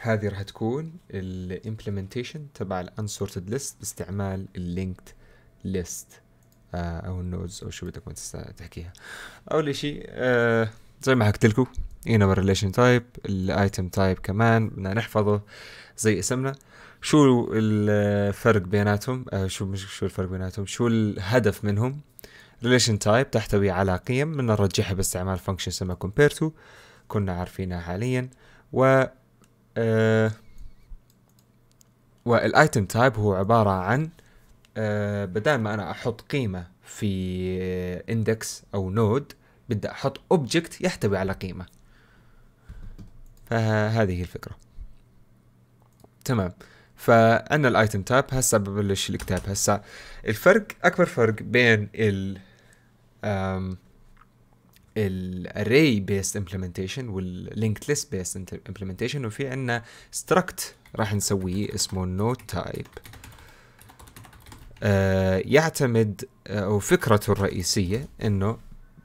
هذه راح تكون الامبلمنتيشن تبع الانسورتد ليست باستعمال اللينكد ليست آه، او النودز او شو بدك تحكيها اول شيء آه، زي ما حكيت لكم هنا الريليشن تايب الايتم تايب كمان بدنا نحفظه زي اسمنا شو الفرق بيناتهم آه، شو مش شو الفرق بيناتهم شو الهدف منهم ريليشن تايب تحتوي على قيم بدنا نرجحها باستعمال فانكشن اسمها كومبير تو كنا عارفينها حاليا و والايتم آه، تايب هو عبارة عن آه، بدل ما انا احط قيمة في اندكس او نود بدي احط اوبجكت يحتوي على قيمة فهذه هي الفكرة تمام فعندنا الايتم تايب هسه ببلش الكتاب هسه الفرق اكبر فرق بين ال الاري بيست امبلمنتيشن واللينكد ليست بيست امبلمنتيشن وفي عندنا ستراكت راح نسويه اسمه نوت تايب آه، يعتمد او آه، فكرته الرئيسيه انه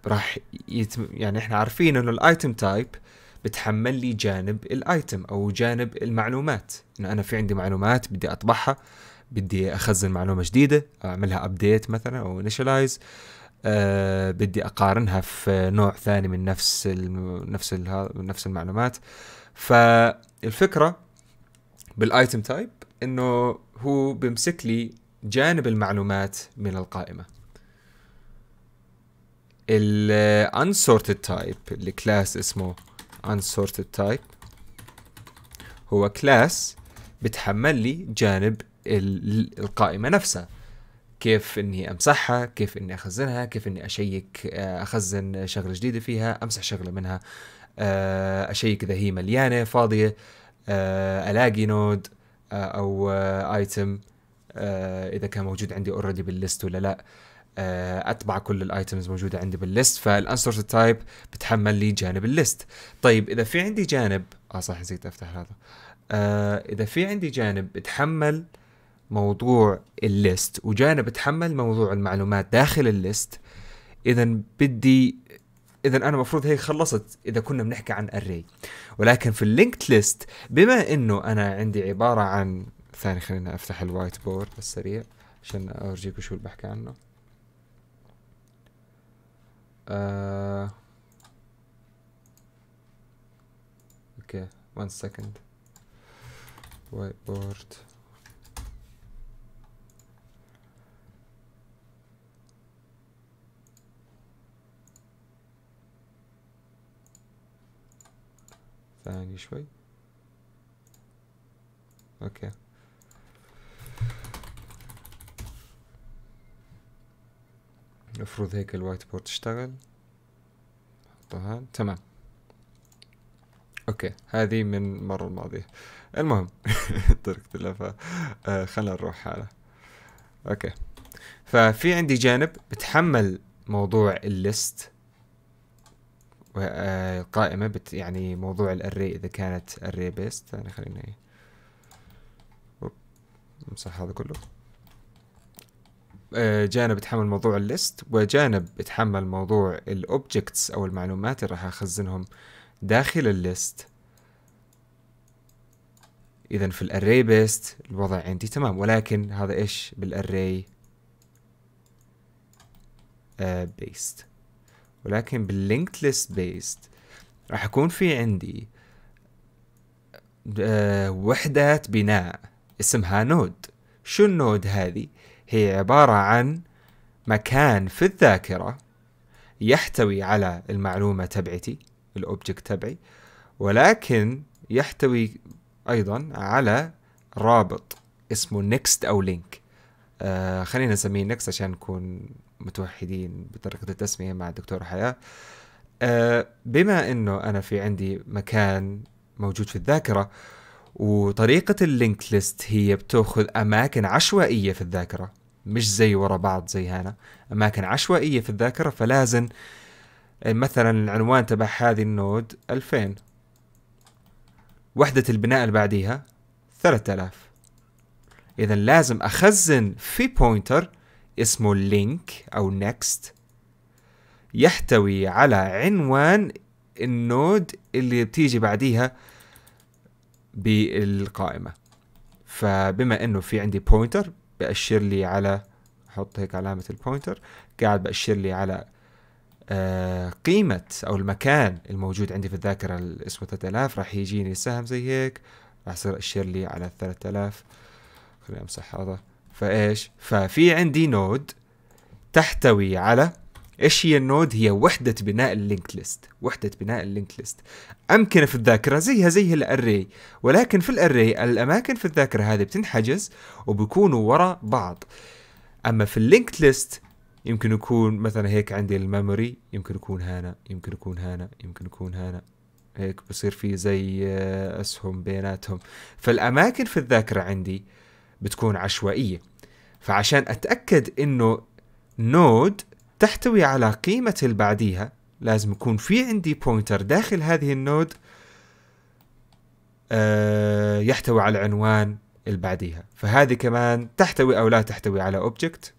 راح يتم يعني احنا عارفين انه الايتم تايب بتحمل لي جانب الايتم او جانب المعلومات انه انا في عندي معلومات بدي اطبعها بدي اخزن معلومه جديده اعملها ابديت مثلا او انيشلايز آه أه بدي اقارنها في نوع ثاني من نفس ال نفس ال نفس المعلومات فالفكره بالايتم تايب انه هو بيمسك لي جانب المعلومات من القائمه ال unsorted type اللي كلاس اسمه unsorted type هو كلاس بتحمل لي جانب القائمه نفسها كيف اني امسحها كيف اني اخزنها كيف اني اشيك آه، اخزن شغله جديده فيها امسح شغله منها آه، اشيك اذا هي مليانه فاضيه آه، الاقي نود او ايتم اذا كان موجود عندي اوريدي بالليست ولا لا اطبع كل الايتمز موجوده عندي بالليست فالانسورت تايب بتحمل لي جانب الليست طيب اذا في عندي جانب اه صح نسيت افتح هذا اذا في عندي جانب بتحمل آه موضوع الليست وجانا بتحمل موضوع المعلومات داخل الليست اذا بدي اذا انا المفروض هيك خلصت اذا كنا بنحكي عن اري ولكن في اللينكد ليست بما انه انا عندي عباره عن ثاني خلينا افتح الوايت بورد سريع عشان اورجيكم شو اللي بحكي عنه آه... اوكي 1 سكند وايت بورد ثاني يعني شوي اوكي المفروض هيك الوايت بورد تشتغل حطها تمام اوكي هذه من المرة الماضية المهم تركت لها آه، خلينا نروح على اوكي ففي عندي جانب بتحمل موضوع الليست القائمة بت يعني موضوع الاري اذا كانت أري بيست يعني خلينا امسح إيه. هذا كله آه، جانب يتحمل موضوع الليست وجانب يتحمل موضوع الاوبجكتس او المعلومات اللي راح اخزنهم داخل الليست اذا في الاري بيست الوضع عندي تمام ولكن هذا ايش بالاري آه، بيست ولكن باللينكد ليست بيست راح يكون في عندي آه، وحدات بناء اسمها نود شو النود هذه هي عبارة عن مكان في الذاكرة يحتوي على المعلومة تبعتي الأوبجكت تبعي ولكن يحتوي أيضا على رابط اسمه نيكست أو لينك آه خلينا نسميه نيكست عشان نكون متوحدين بطريقة التسمية مع الدكتور حياة آه، بما أنه أنا في عندي مكان موجود في الذاكرة وطريقة اللينك ليست هي بتأخذ أماكن عشوائية في الذاكرة مش زي ورا بعض زي هنا أماكن عشوائية في الذاكرة فلازم آه، مثلا العنوان تبع هذه النود 2000 وحدة البناء اللي بعديها 3000 إذا لازم أخزن في بوينتر اسمه لينك أو نكست يحتوي على عنوان النود اللي بتيجي بعديها بالقائمة فبما انه في عندي بوينتر بأشر لي على احط هيك علامة البوينتر قاعد بأشر لي على آه، قيمة او المكان الموجود عندي في الذاكرة اللي اسمه 3000 راح يجيني سهم زي هيك راح يصير اشير لي على 3000 خليني امسح هذا فايش ففي عندي نود تحتوي على ايش هي النود هي وحدة بناء اللينك ليست وحدة بناء اللينك ليست أمكنة في الذاكرة زيها زي الأري ولكن في الأري الأماكن في الذاكرة هذه بتنحجز وبيكونوا ورا بعض أما في اللينك ليست يمكن يكون مثلا هيك عندي الميموري يمكن يكون هنا يمكن يكون هنا يمكن يكون هنا هيك بصير في زي آه، أسهم بيناتهم فالأماكن في الذاكرة عندي بتكون عشوائية فعشان أتأكد إنه نود تحتوي على قيمة اللي بعديها لازم يكون في عندي بوينتر داخل هذه النود آه، يحتوي على عنوان اللي بعديها فهذه كمان تحتوي أو لا تحتوي على أوبجكت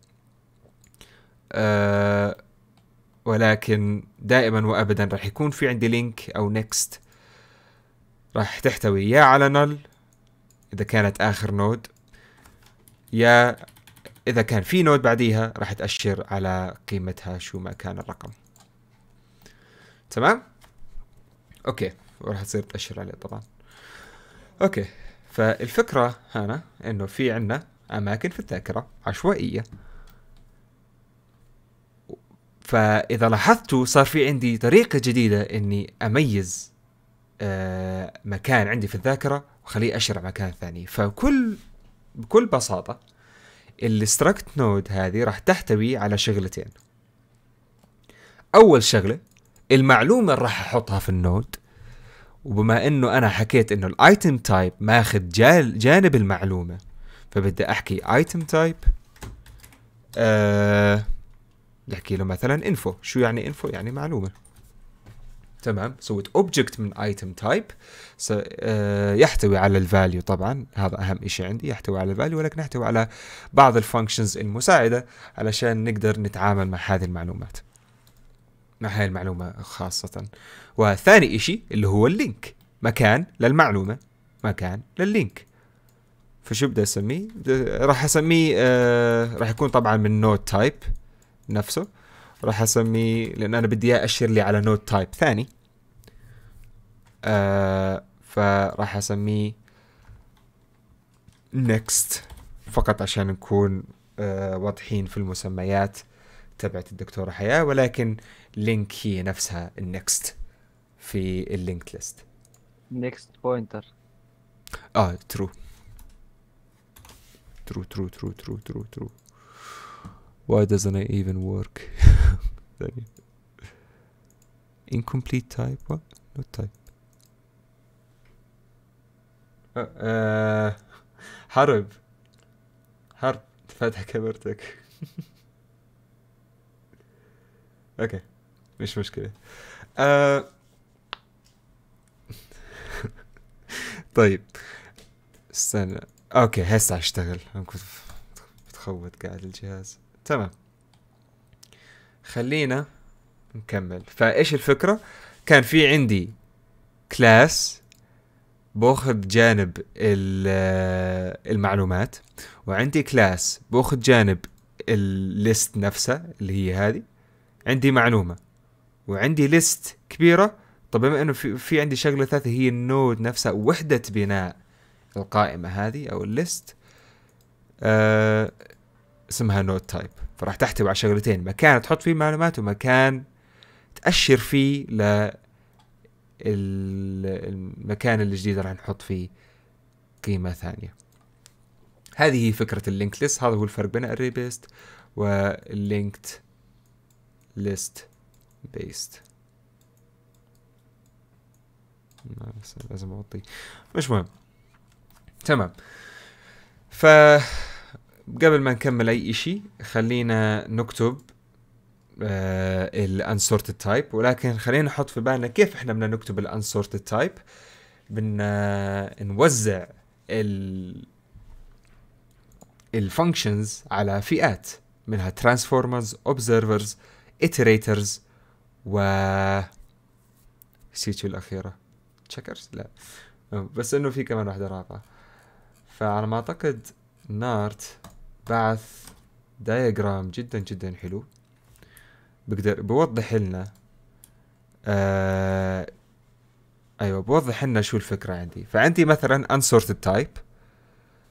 آه، ولكن دائما وابدا راح يكون في عندي لينك او نكست راح تحتوي يا على نل اذا كانت اخر نود يا اذا كان في نود بعديها راح تاشر على قيمتها شو ما كان الرقم تمام اوكي وراح تصير تاشر عليه طبعا اوكي فالفكره هنا انه في عندنا اماكن في الذاكره عشوائيه فاذا لاحظتوا صار في عندي طريقه جديده اني اميز آه، مكان عندي في الذاكره وخليه على مكان ثاني فكل بكل بساطة الستركت نود هذه راح تحتوي على شغلتين أول شغلة المعلومة اللي راح أحطها في النود وبما انه انا حكيت انه الايتم تايب ماخذ جانب المعلومه فبدي احكي item تايب أه نحكي له مثلا انفو شو يعني انفو يعني معلومه تمام سويت اوبجكت من ايتم آه، تايب يحتوي على الفاليو طبعا هذا اهم شيء عندي يحتوي على الفاليو ولكن يحتوي على بعض الفانكشنز المساعده علشان نقدر نتعامل مع هذه المعلومات مع هاي المعلومه خاصه وثاني شيء اللي هو اللينك مكان للمعلومه مكان لللينك فشو بدي اسميه راح اسميه آه راح يكون طبعا من نوت تايب نفسه راح اسميه لان انا بدي اياه اشر لي على نوت تايب ثاني آه، فراح اسميه next فقط عشان نكون آه واضحين في المسميات تبعت الدكتورة حياة ولكن لينك هي نفسها النكست في اللينك ليست نكست بوينتر اه ترو ترو ترو ترو ترو ترو ترو why doesn't it even work incomplete type what not type آه، حرب حرب فاتح كاميرتك اوكي مش مشكلة آه. طيب استنى اوكي هسه اشتغل انا كنت بتخوت قاعد الجهاز تمام خلينا نكمل فايش الفكرة كان في عندي كلاس باخذ جانب المعلومات وعندي كلاس باخذ جانب الليست نفسها اللي هي هذه عندي معلومه وعندي ليست كبيره طب بما انه في, في عندي شغله ثالثه هي النود نفسها وحده بناء القائمه هذه او الليست آه اسمها نود تايب فراح تحتوي على شغلتين مكان تحط فيه معلومات ومكان تاشر فيه المكان الجديد راح نحط فيه قيمة ثانية هذه هي فكرة اللينك ليست هذا هو الفرق بين الري بيست واللينكت ليست بيست لازم اوطي مش مهم تمام ف قبل ما نكمل اي شيء خلينا نكتب آه، الانسورتد تايب ولكن خلينا نحط في بالنا كيف احنا بدنا نكتب الانسورتد تايب بدنا نوزع ال الفانكشنز على فئات منها ترانسفورمرز اوبزرفرز اتريترز و نسيت الاخيره تشيكرز لا بس انه في كمان واحده رابعه فعلى ما اعتقد نارت بعث دايجرام جدا جدا حلو بقدر بوضح لنا آه ايوه بوضح لنا شو الفكره عندي فعندي مثلا unsorted تايب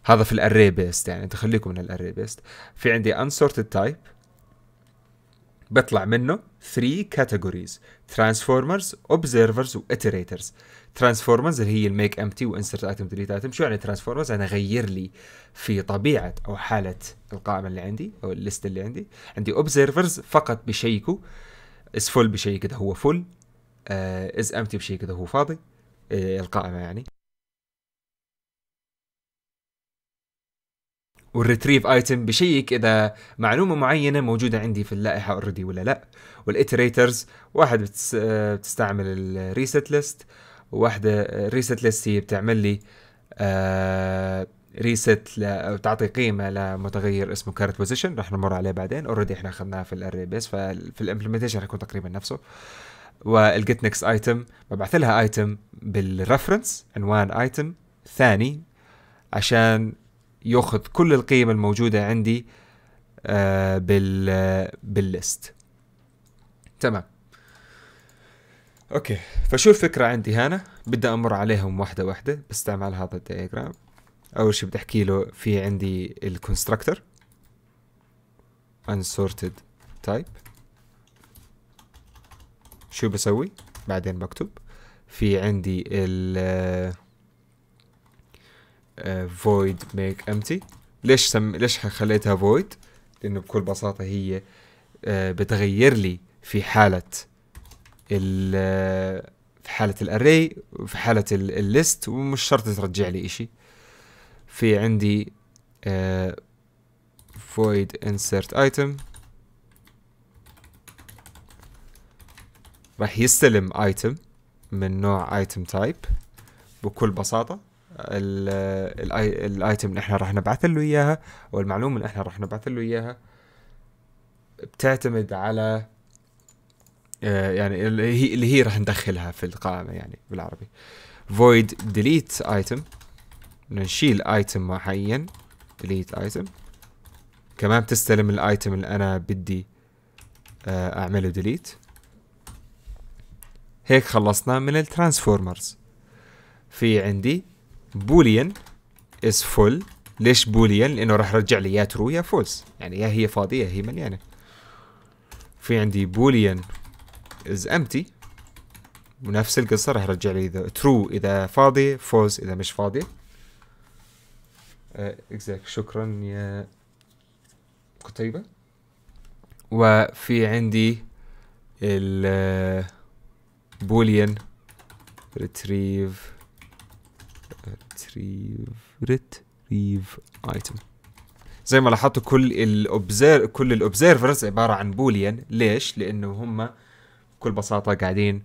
هذا في الاري بيست يعني تخليكم من الاري بيست في عندي unsorted تايب بيطلع منه 3 كاتيجوريز ترانسفورمرز اوبزرفرز واتريترز ترانسفورمرز اللي هي الميك امتي وانسرت اتم ديليت اتم شو يعني ترانسفورمرز انا اغير لي في طبيعه او حاله القائمه اللي عندي او الليست اللي عندي عندي اوبزرفرز فقط بشيكوا از فول بشيك اذا هو فل از امتي بشيك اذا هو فاضي آه، القائمه يعني والريتريف ايتم بشيك اذا معلومه معينه موجوده عندي في اللائحه اوريدي ولا لا والاتريترز واحد بتس... بتستعمل الريست ليست وواحده الريست ليست هي بتعمل لي ريست آه، ل... تعطي قيمه لمتغير اسمه كارت بوزيشن راح نمر عليه بعدين اوريدي احنا اخذناه في الاري بيس ففي الامبلمنتيشن يكون تقريبا نفسه والجيت نكست ايتم ببعث لها ايتم بالرفرنس عنوان ايتم ثاني عشان ياخذ كل القيم الموجوده عندي آه، بال بالليست تمام اوكي فشو الفكره عندي هنا بدي امر عليهم واحده واحده بستعمل هذا الدياجرام اول شيء بدي احكي له في عندي الكونستراكتور unsorted type شو بسوي بعدين بكتب في عندي ال آه، void make empty ليش سم... ليش خليتها void لانه بكل بساطه هي آه، بتغير لي في حاله ال آه، في حالة الاري وفي حالة الليست ومش شرط ترجع لي شيء في عندي آه، void insert item راح يستلم item من نوع item type بكل بساطة الايتم اللي احنا راح نبعث له اياها او المعلومه اللي احنا راح نبعث له اياها بتعتمد على آه، يعني اللي هي اللي هي راح ندخلها في القائمه يعني بالعربي void delete item نشيل ايتم معين delete item كمان بتستلم الايتم اللي انا بدي آه، اعمله delete هيك خلصنا من الترانسفورمرز في عندي بوليان از فول ليش بوليان لانه راح يرجع لي يا ترو يا فولس يعني يا هي فاضيه يا هي مليانه في عندي بوليان از امتي ونفس القصه راح يرجع لي اذا ترو اذا فاضيه فولس اذا مش فاضيه آه، اكزاك شكرا يا كتيبة وفي عندي ال آه، بوليان retrieve retrieve retrieve item زي ما لاحظتوا كل الاوبزير كل الاوبزيرفرز عباره عن بوليان ليش؟ لانه هم بكل بساطه قاعدين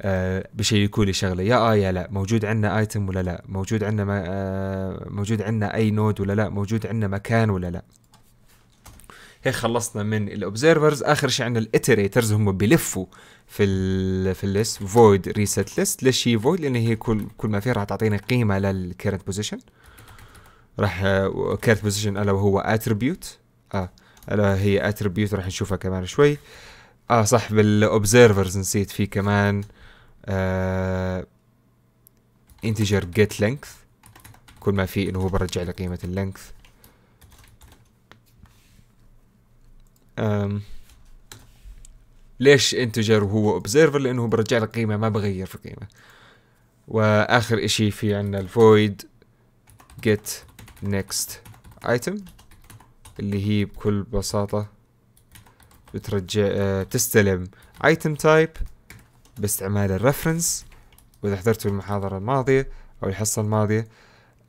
آه بيشيكوا لي شغله يا اه يا لا موجود عندنا ايتم ولا لا موجود عندنا آه، موجود عندنا اي نود ولا لا موجود عندنا مكان ولا لا هيك خلصنا من الاوبزرفرز اخر شيء عندنا الاتريترز هم بيلفوا في الـ في الليست فويد ريست ليست ليش هي فويد لان هي كل كل ما فيها راح تعطينا قيمه للكيرنت بوزيشن راح كيرنت بوزيشن الا وهو اتريبيوت اه الا هي اتريبيوت راح نشوفها كمان شوي اه صح بالاوبزرفرز نسيت في كمان انتجر آه، جيت get كل ما في انه هو برجع لقيمه اللينث ليش انتجر وهو اوبزيرفر لانه برجع لك قيمه ما بغير في القيمه واخر اشي في عندنا الفويد get next item اللي هي بكل بساطة بترجع آه، تستلم item type باستعمال الرفرنس واذا حضرتوا المحاضرة الماضية او الحصة الماضية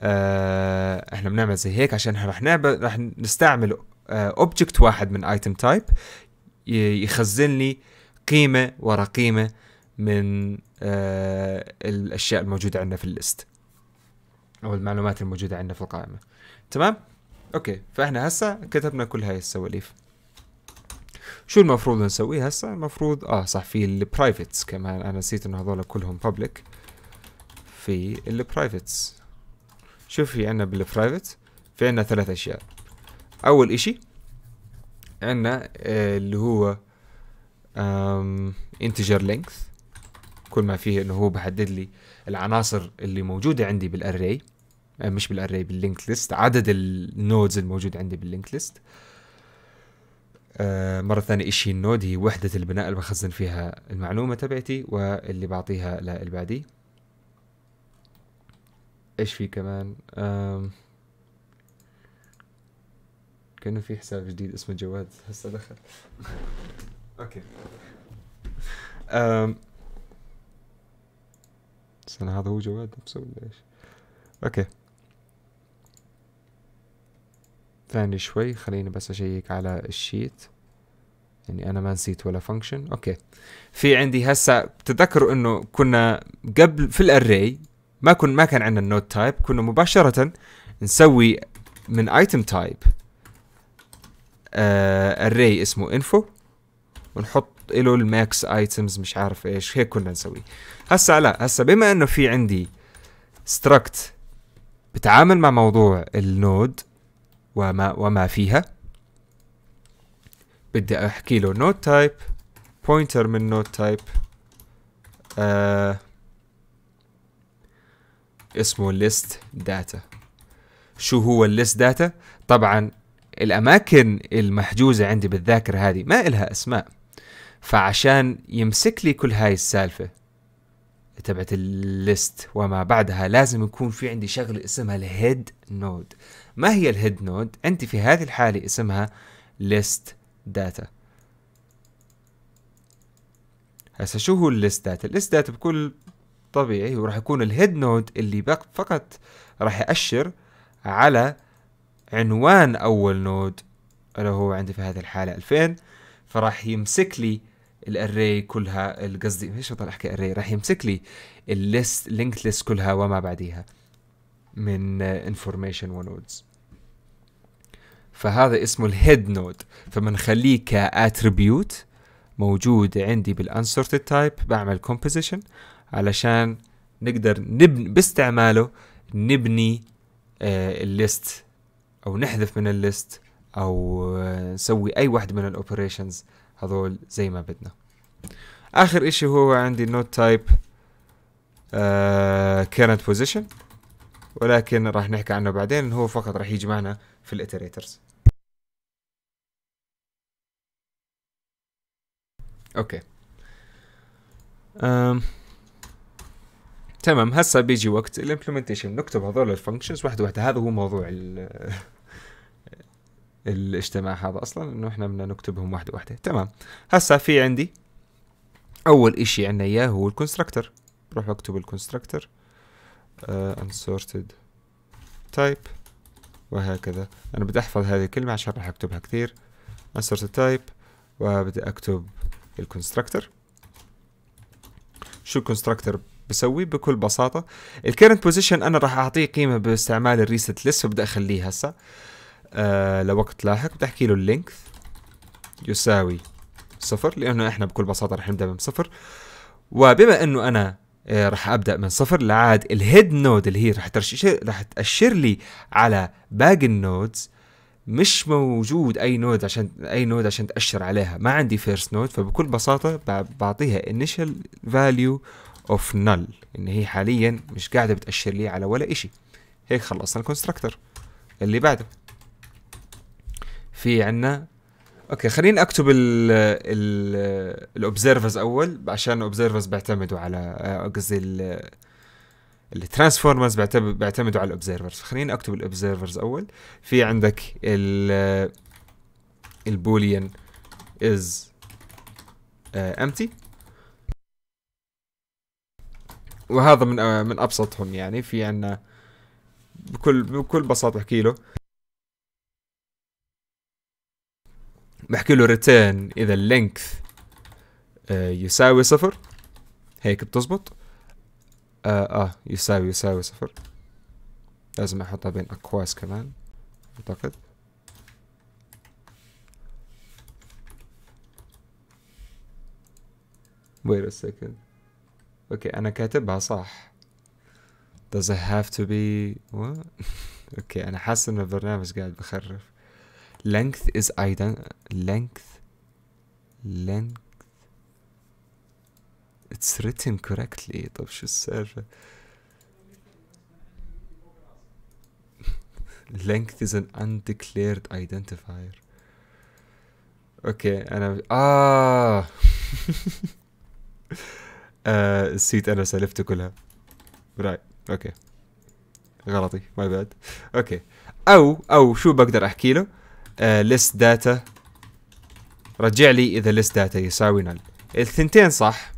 آه، احنا بنعمل زي هيك عشان راح نعمل راح نستعمله اوبجكت آه، واحد من ايتم تايب يخزن لي قيمه ورا قيمه من آه، الاشياء الموجوده عندنا في الليست او المعلومات الموجوده عندنا في القائمه تمام اوكي فاحنا هسه كتبنا كل هاي السواليف شو المفروض نسويه هسه المفروض اه صح في البرايفتس كمان انا نسيت انه هذول كلهم بابليك في البرايفتس شوف في عندنا بالبرايفت في عندنا ثلاث اشياء اول اشي عندنا آه، اللي هو انتجر لينكس كل ما فيه انه هو بحدد لي العناصر اللي موجوده عندي بالاري آه، مش بالاري باللينك ليست عدد النودز الموجود عندي باللينك ليست آه، مرة ثانية إشي النود هي وحدة البناء اللي بخزن فيها المعلومة تبعتي واللي بعطيها للي إيش في كمان آه كانه في حساب جديد اسمه جواد هسه دخل اوكي أم. سنة هذا هو جواد مسوي ايش اوكي ثاني شوي خليني بس اشيك على الشيت يعني انا ما نسيت ولا فانكشن اوكي في عندي هسه تذكروا انه كنا قبل في الاري ما كن ما كان عندنا النوت تايب كنا مباشره نسوي من ايتم تايب اري آه، اسمه انفو ونحط له الماكس ايتمز مش عارف ايش هيك كنا نسوي هسا لا هسا بما انه في عندي struct بتعامل مع موضوع النود وما وما فيها بدي احكي له نود تايب بوينتر من نود تايب آه، اسمه list data شو هو الليست داتا طبعا الاماكن المحجوزه عندي بالذاكره هذه ما إلها اسماء فعشان يمسك لي كل هاي السالفه تبعت الليست وما بعدها لازم يكون في عندي شغله اسمها الهيد نود ما هي الهيد نود عندي في هذه الحاله اسمها ليست داتا هسه شو هو الليست داتا الليست داتا بكل طبيعي وراح يكون الهيد نود اللي فقط راح يأشر على عنوان اول نود اللي هو عندي في هذه الحاله 2000 فراح يمسك لي الاري كلها قصدي ايش بطلع احكي اري راح يمسك لي الليست لينكد ليست كلها وما بعديها من انفورميشن ونودز فهذا اسمه الهيد نود فبنخليه كاتريبيوت موجود عندي بالانسورتد تايب بعمل كومبوزيشن علشان نقدر نبني باستعماله نبني آه، الليست او نحذف من الليست او آه، نسوي اي واحد من الاوبريشنز هذول زي ما بدنا اخر اشي هو عندي نوت تايب كيرنت بوزيشن ولكن راح نحكي عنه بعدين هو فقط راح يجي معنا في الاتريترز اوكي أم. تمام هسه بيجي وقت الامبلمنتيشن نكتب هذول الفانكشنز واحده واحده هذا هو موضوع الاجتماع هذا اصلا انه احنا بدنا نكتبهم واحده واحده تمام هسا في عندي اول اشي عندنا اياه هو الكونستراكتر بروح بكتب الكونستراكتور انسورتد تايب وهكذا انا بدي احفظ هذه الكلمه عشان راح اكتبها كثير انسورتد تايب وبدي اكتب الكونستراكتر شو الكونستراكتر بسوي بكل بساطه الكرنت بوزيشن انا راح اعطيه قيمه باستعمال الريست ليست فبدي اخليه هسه آه لوقت لاحق بتحكي له اللينكث يساوي صفر لانه احنا بكل بساطه رح نبدا من صفر وبما انه انا آه رح ابدا من صفر لعاد الهيد نود اللي هي رح ترش رح تاشر لي على باقي النودز مش موجود اي نود عشان اي نود عشان تاشر عليها ما عندي فيرست نود فبكل بساطه بعطيها initial فاليو اوف نل ان هي حاليا مش قاعده بتاشر لي على ولا شيء هيك خلصنا الكونستراكتور اللي بعده في عنا اوكي خليني اكتب ال الاوبزرفرز اول عشان الاوبزرفرز بيعتمدوا على آه، قصدي ال الترانسفورمرز بيعتمدوا على الاوبزرفرز خليني اكتب الاوبزرفرز اول في عندك ال البوليان از امتي وهذا من آه، من ابسطهم يعني في عندنا بكل بكل بساطه احكي له بحكي له ريتيرن اذا اللينث آه، يساوي صفر هيك بتزبط آه, اه يساوي يساوي صفر لازم احطها بين اكواس كمان اعتقد wait a second اوكي انا كاتبها صح does it have to be what اوكي انا حاسس ان البرنامج قاعد بخرف length is ident length length it's written correctly طب شو السالفة length is an undeclared identifier اوكي انا اه نسيت انا سالفته كلها right اوكي غلطي ماي باد اوكي او او شو بقدر احكي له آه، list data رجع لي اذا list data يساوي null الثنتين صح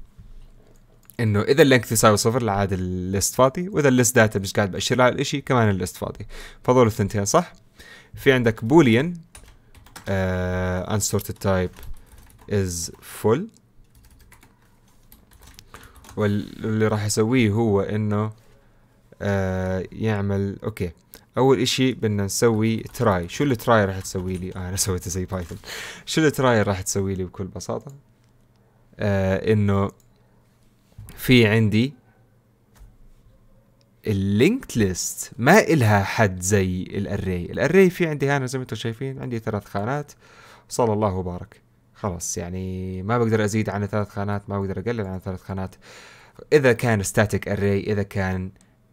انه اذا اللينكث يساوي صفر العاد الليست فاضي واذا الليست داتا مش قاعد باشر على الاشي كمان الليست فاضي فضول الثنتين صح في عندك بوليان آه، uh, unsorted type is full واللي راح يسويه هو انه uh, يعمل اوكي okay. اول اشي بدنا نسوي تراي شو التراي راح تسوي لي آه انا سويته زي بايثون شو التراي راح تسوي لي بكل بساطة آه انه في عندي اللينكد ليست ما إلها حد زي الاري الاري في عندي هنا زي ما انتم شايفين عندي ثلاث خانات صلى الله وبارك خلاص يعني ما بقدر ازيد عن ثلاث خانات ما بقدر اقلل عن ثلاث خانات اذا كان static array اذا كان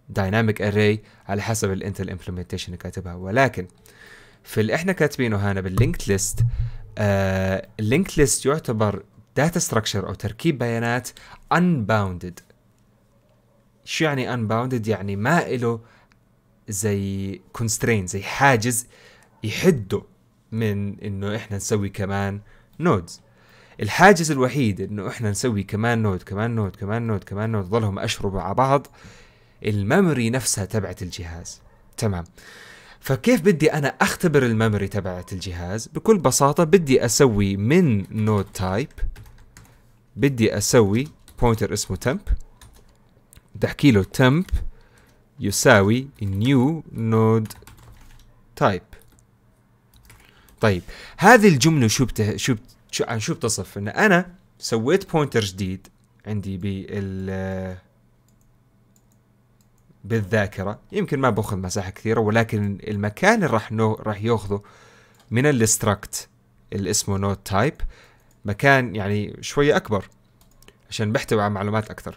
دايناميك اري على حسب اللي انت الامبلمنتيشن اللي كاتبها ولكن في اللي احنا كاتبينه هنا باللينكد ليست اللينكد ليست يعتبر داتا ستراكشر او تركيب بيانات unbounded شو يعني unbounded يعني ما له زي constraint زي حاجز يحده من انه احنا نسوي كمان نودز الحاجز الوحيد انه احنا نسوي كمان نود كمان نود كمان نود كمان نود ظلهم اشربوا على بعض الميموري نفسها تبعت الجهاز تمام فكيف بدي انا اختبر الميموري تبعت الجهاز بكل بساطه بدي اسوي من نود تايب بدي اسوي بوينتر اسمه temp بدي احكي له temp يساوي new node type طيب هذه الجملة شو بته... شو بت... شو عن شو بتصف؟ ان انا سويت بوينتر جديد عندي بال بالذاكره يمكن ما باخذ مساحه كثيره ولكن المكان اللي راح نو... راح ياخذه من الاستراكت اللي اسمه نوت تايب مكان يعني شويه اكبر عشان بيحتوي على معلومات اكثر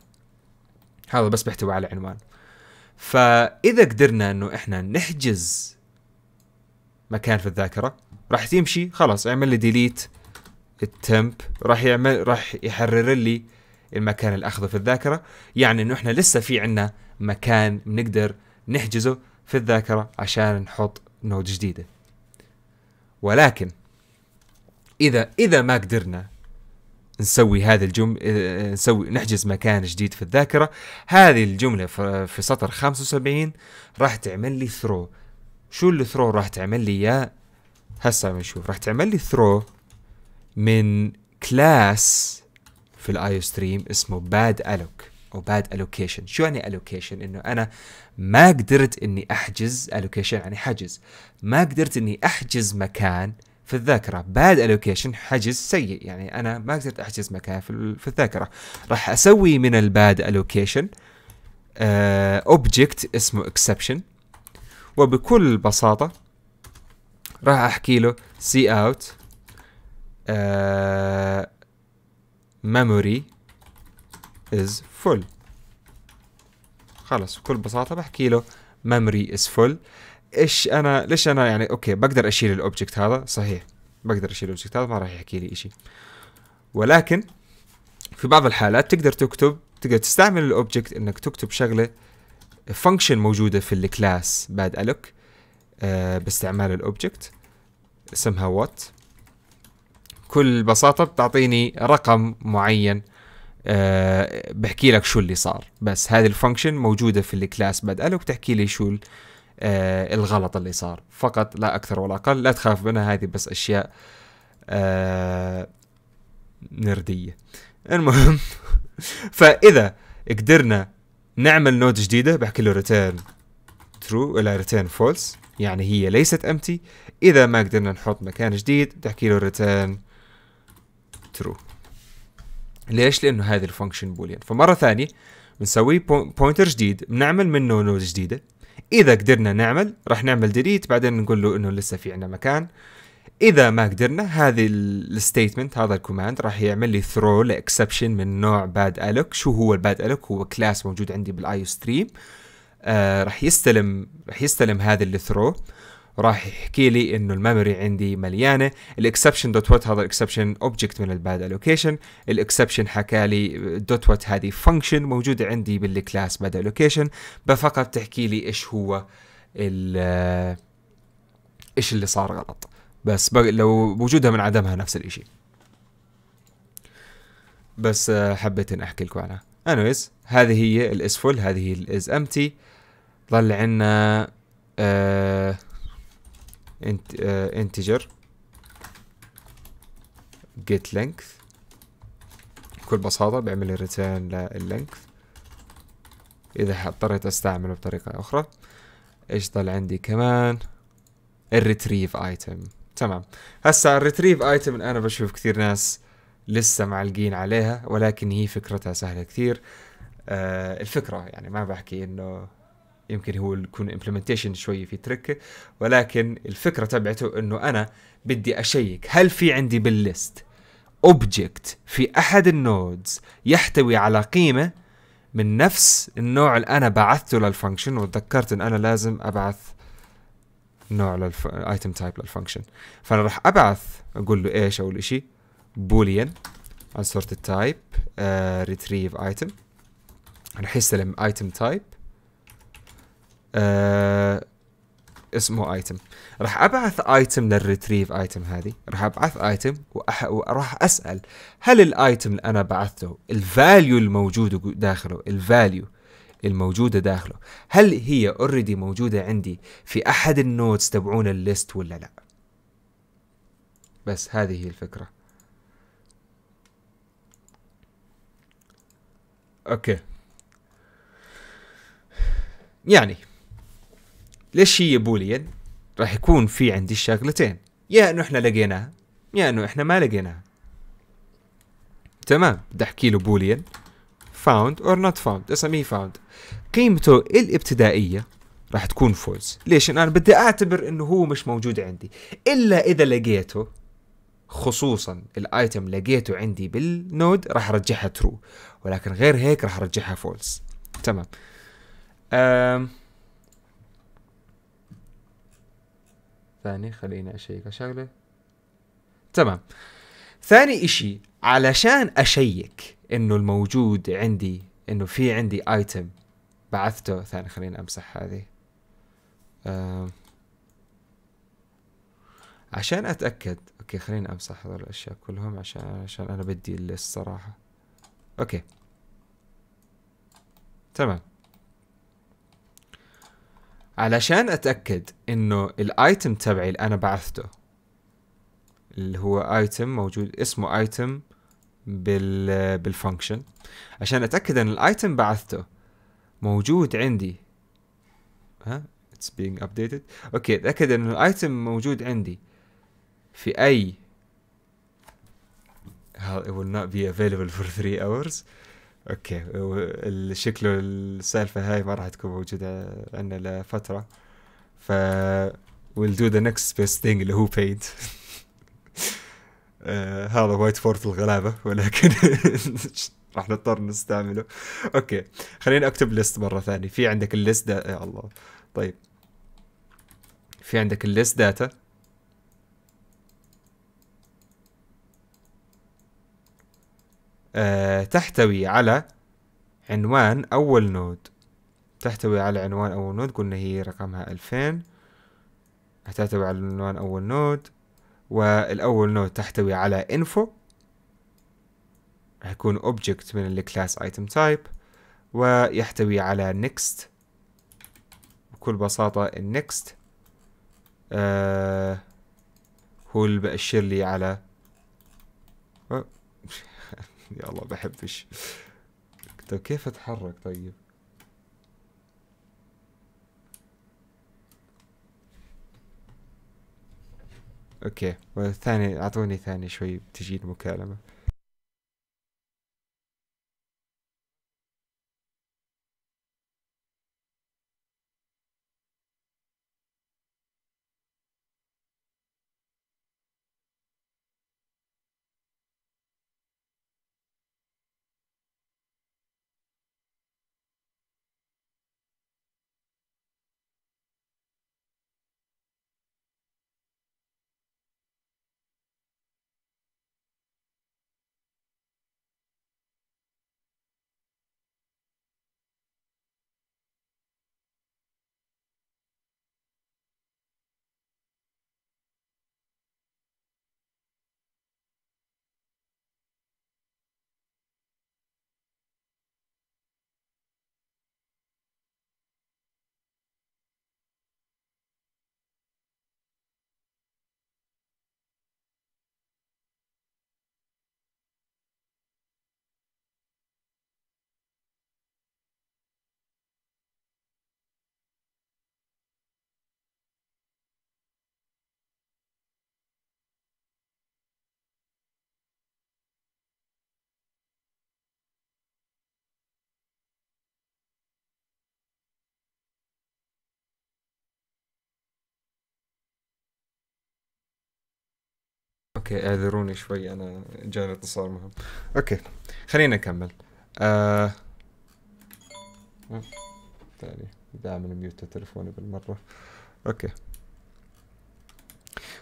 هذا بس بيحتوي على العنوان فاذا قدرنا انه احنا نحجز مكان في الذاكره راح تمشي خلاص اعمل لي ديليت التمب راح يعمل راح يحرر لي المكان اللي اخذه في الذاكره يعني انه احنا لسه في عندنا مكان بنقدر نحجزه في الذاكرة عشان نحط نود جديدة ولكن إذا إذا ما قدرنا نسوي هذه الجم نسوي نحجز مكان جديد في الذاكرة هذه الجملة في سطر 75 راح تعمل لي ثرو شو اللي ثرو راح تعمل لي اياه هسا بنشوف راح تعمل لي ثرو من كلاس في الاي ستريم اسمه باد الوك او باد الوكيشن شو يعني الوكيشن انه انا ما قدرت اني احجز الوكيشن يعني حجز ما قدرت اني احجز مكان في الذاكرة باد الوكيشن حجز سيء يعني أنا ما قدرت أحجز مكان في الذاكرة راح أسوي من الباد الوكيشن اوبجكت اسمه اكسبشن وبكل بساطة راح أحكي له سي اوت ميموري is full خلص بكل بساطه بحكي له memory is full ايش انا ليش انا يعني اوكي بقدر اشيل الاوبجكت هذا صحيح بقدر اشيل الاوبجكت هذا ما راح يحكي لي شيء ولكن في بعض الحالات تقدر تكتب تقدر تستعمل الاوبجكت انك تكتب شغله فانكشن موجوده في الكلاس باد الوك آه، باستعمال الاوبجكت اسمها وات بكل بساطه بتعطيني رقم معين أه بحكي لك شو اللي صار بس هذه الفانكشن موجودة في الكلاس بدأله وبتحكي لي شو أه الغلط اللي صار فقط لا أكثر ولا أقل لا تخاف منها هذه بس أشياء أه نردية المهم فإذا قدرنا نعمل نود جديدة بحكي له ريتيرن ترو ولا ريتيرن فولس يعني هي ليست امتي إذا ما قدرنا نحط مكان جديد بتحكي له ريتيرن ترو ليش؟ لانه هذه الفانكشن بوليان فمره ثانيه بنسوي بوينتر جديد بنعمل منه نود جديده اذا قدرنا نعمل راح نعمل ديليت بعدين نقول له انه لسه في عندنا مكان اذا ما قدرنا هذه الستيتمنت هذا الكوماند راح يعمل لي ثرو لاكسبشن من نوع باد الوك شو هو الباد الوك هو كلاس موجود عندي بالاي ستريم آه راح يستلم راح يستلم هذا الثرو راح يحكي لي انه الميموري عندي مليانه الاكسبشن دوت وات هذا الاكسبشن اوبجكت من الباد الوكيشن الاكسبشن حكى لي دوت وات هذه فانكشن موجوده عندي بالكلاس باد الوكيشن فقط تحكي لي ايش هو ال ايش اللي صار غلط بس لو وجودها من عدمها نفس الاشي بس آه، حبيت ان احكي لكم عنها انويز هذه هي الاسفل فول هذه هي الاز امتي ظل عندنا آه آه، integer get length بكل بساطة بعمل ريتيرن لللينكث إذا اضطريت أستعمله بطريقة أخرى إيش طلع عندي كمان الريتريف ايتم تمام هسا الريتريف ايتم أنا بشوف كثير ناس لسه معلقين عليها ولكن هي فكرتها سهلة كثير آه الفكرة يعني ما بحكي إنه يمكن هو يكون امبلمنتيشن شوي في ترك ولكن الفكره تبعته انه انا بدي اشيك هل في عندي بالليست اوبجكت في احد النودز يحتوي على قيمه من نفس النوع اللي انا بعثته للفانكشن وتذكرت ان انا لازم ابعث نوع للف... ايتم تايب للفانكشن فانا راح ابعث اقول له ايش اول شيء بوليان عن صورة التايب ريتريف ايتم راح يستلم ايتم تايب آه اسمه ايتم راح ابعث ايتم للريتريف ايتم هذه راح ابعث ايتم وراح اسال هل الايتم اللي انا بعثته الفاليو الموجود داخله الفاليو الموجودة داخله هل هي اوريدي موجودة عندي في احد النودز تبعون الليست ولا لا بس هذه هي الفكرة اوكي يعني ليش هي بوليان؟ راح يكون في عندي الشغلتين يا انه احنا لقيناها يا انه احنا ما لقيناها تمام بدي احكي له بوليان فاوند اور نوت فاوند اسميه فاوند قيمته الابتدائية راح تكون فولز ليش انا بدي اعتبر انه هو مش موجود عندي الا اذا لقيته خصوصا الايتم لقيته عندي بالنود راح ارجعها ترو ولكن غير هيك راح ارجعها فولس تمام أم ثاني خليني اشيك شغله تمام ثاني اشي علشان اشيك انه الموجود عندي انه في عندي ايتم بعثته ثاني خليني امسح هذه أم. آه. عشان اتاكد اوكي خليني امسح هذول الاشياء كلهم عشان عشان انا بدي الصراحه اوكي تمام علشان اتاكد انه الايتم تبعي اللي انا بعثته اللي هو ايتم موجود اسمه ايتم بال بالفانكشن عشان اتاكد ان الايتم بعثته موجود عندي ها اتس بينج ابديتد اوكي اتاكد ان الايتم موجود عندي في اي it will not be available for 3 hours اوكي شكله السالفه هاي ما راح تكون موجوده عندنا لفتره ف we'll do the next best thing اللي هو paid آه، هذا وايت فورت الغلابه ولكن راح نضطر نستعمله اوكي خليني اكتب ليست مره ثانيه في عندك الليست آه، يا الله طيب في عندك الليست داتا آه، تحتوي على عنوان أول نود تحتوي على عنوان أول نود قلنا هي رقمها ألفين تحتوي على عنوان أول نود والأول نود تحتوي على انفو هيكون object من الكلاس item type ويحتوي على next بكل بساطة النكست آه هو اللي بأشر لي على الله بحبش طيب كيف اتحرك طيب اوكي والثاني اعطوني ثاني شوي بتجي المكالمه اوكي اعذروني شوي انا جاني اتصال مهم اوكي خلينا نكمل آه... دائما ميوت تليفوني بالمره اوكي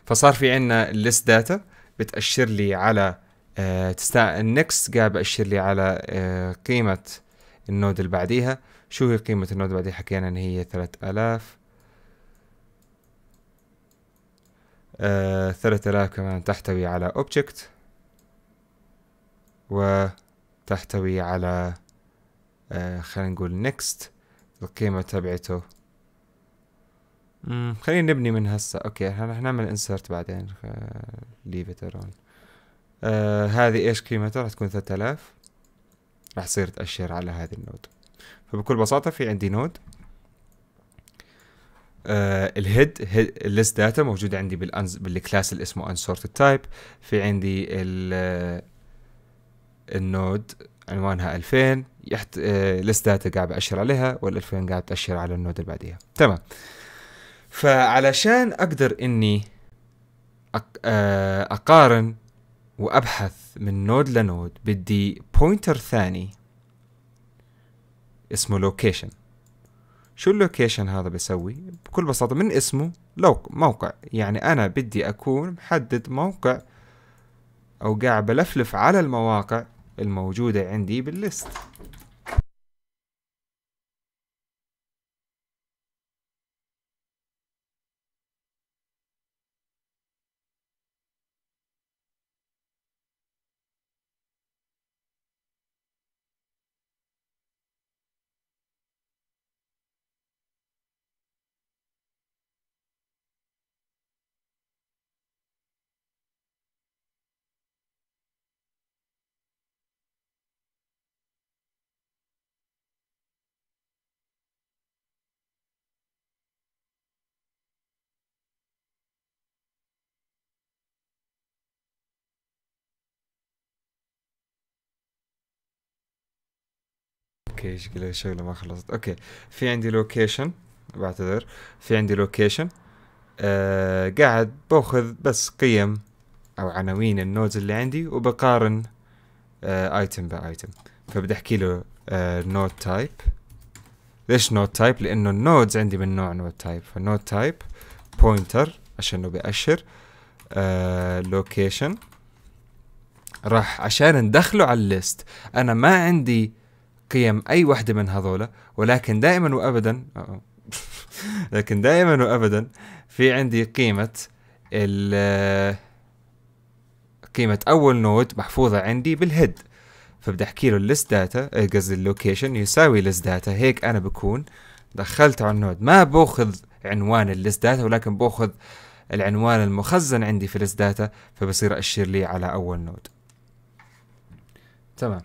فصار في عندنا الليست داتا بتاشر لي على آه، تستا النكست قاعد باشر لي على آه، قيمه النود اللي بعديها شو هي قيمه النود اللي بعديها حكينا ان هي 3000 3000 آه، كمان تحتوي على اوبجكت وتحتوي على آه خلينا نقول نيكست القيمة تبعته مم. خلينا نبني من هسه اوكي احنا راح نعمل انسرت بعدين ليف ات ارون هذه ايش قيمتها راح تكون 3000 راح تصير تأشر على هذه النود فبكل بساطة في عندي نود آه الهيد الليست داتا موجود عندي بالأنز بالكلاس اللي اسمه unsorted تايب في عندي ال آه، النود عنوانها 2000 يحت آه، ليست داتا قاعد بأشر عليها وال 2000 قاعد تأشر على النود اللي بعديها تمام فعلشان أقدر إني آه، أقارن وأبحث من نود لنود بدي بوينتر ثاني اسمه لوكيشن شو اللوكيشن هذا بسوي بكل بساطة من اسمه لو موقع يعني أنا بدي أكون محدد موقع أو قاعد بلفلف على المواقع الموجودة عندي بالليست اوكي شكلها شغله ما خلصت اوكي في عندي لوكيشن بعتذر في عندي لوكيشن آه قاعد باخذ بس قيم او عناوين النودز اللي عندي وبقارن آه ايتم بايتم فبدي احكي له آه نود تايب ليش نود تايب لانه النودز عندي من نوع نود تايب فنود تايب بوينتر عشان انه بيأشر لوكيشن آه راح عشان ندخله على الليست انا ما عندي قيم اي واحده من هذولا ولكن دائما وابدا آه، آه. لكن دائما وابدا في عندي قيمه ال آه، قيمة أول نود محفوظة عندي بالهيد فبدي أحكي له الليست داتا قصدي اللوكيشن يساوي ليست داتا هيك أنا بكون دخلت على النود ما باخذ عنوان الليست داتا ولكن باخذ العنوان المخزن عندي في الليست داتا فبصير أشير لي على أول نود تمام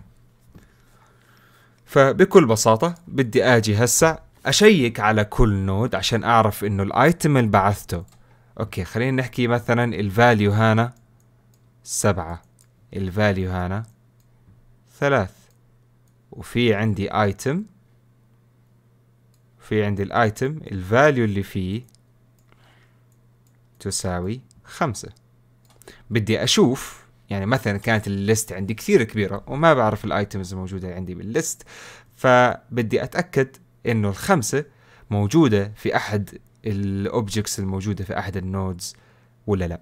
فبكل بساطة بدي اجي هسا اشيك على كل نود عشان اعرف انه الايتم اللي بعثته اوكي خلينا نحكي مثلا الفاليو هنا سبعة الفاليو هنا ثلاث وفي عندي ايتم في عندي الايتم الفاليو اللي فيه تساوي خمسة بدي اشوف يعني مثلا كانت الليست عندي كثير كبيره وما بعرف الايتمز الموجوده عندي بالليست فبدي اتاكد انه الخمسه موجوده في احد الاوبجكتس الموجوده في احد النودز ولا لا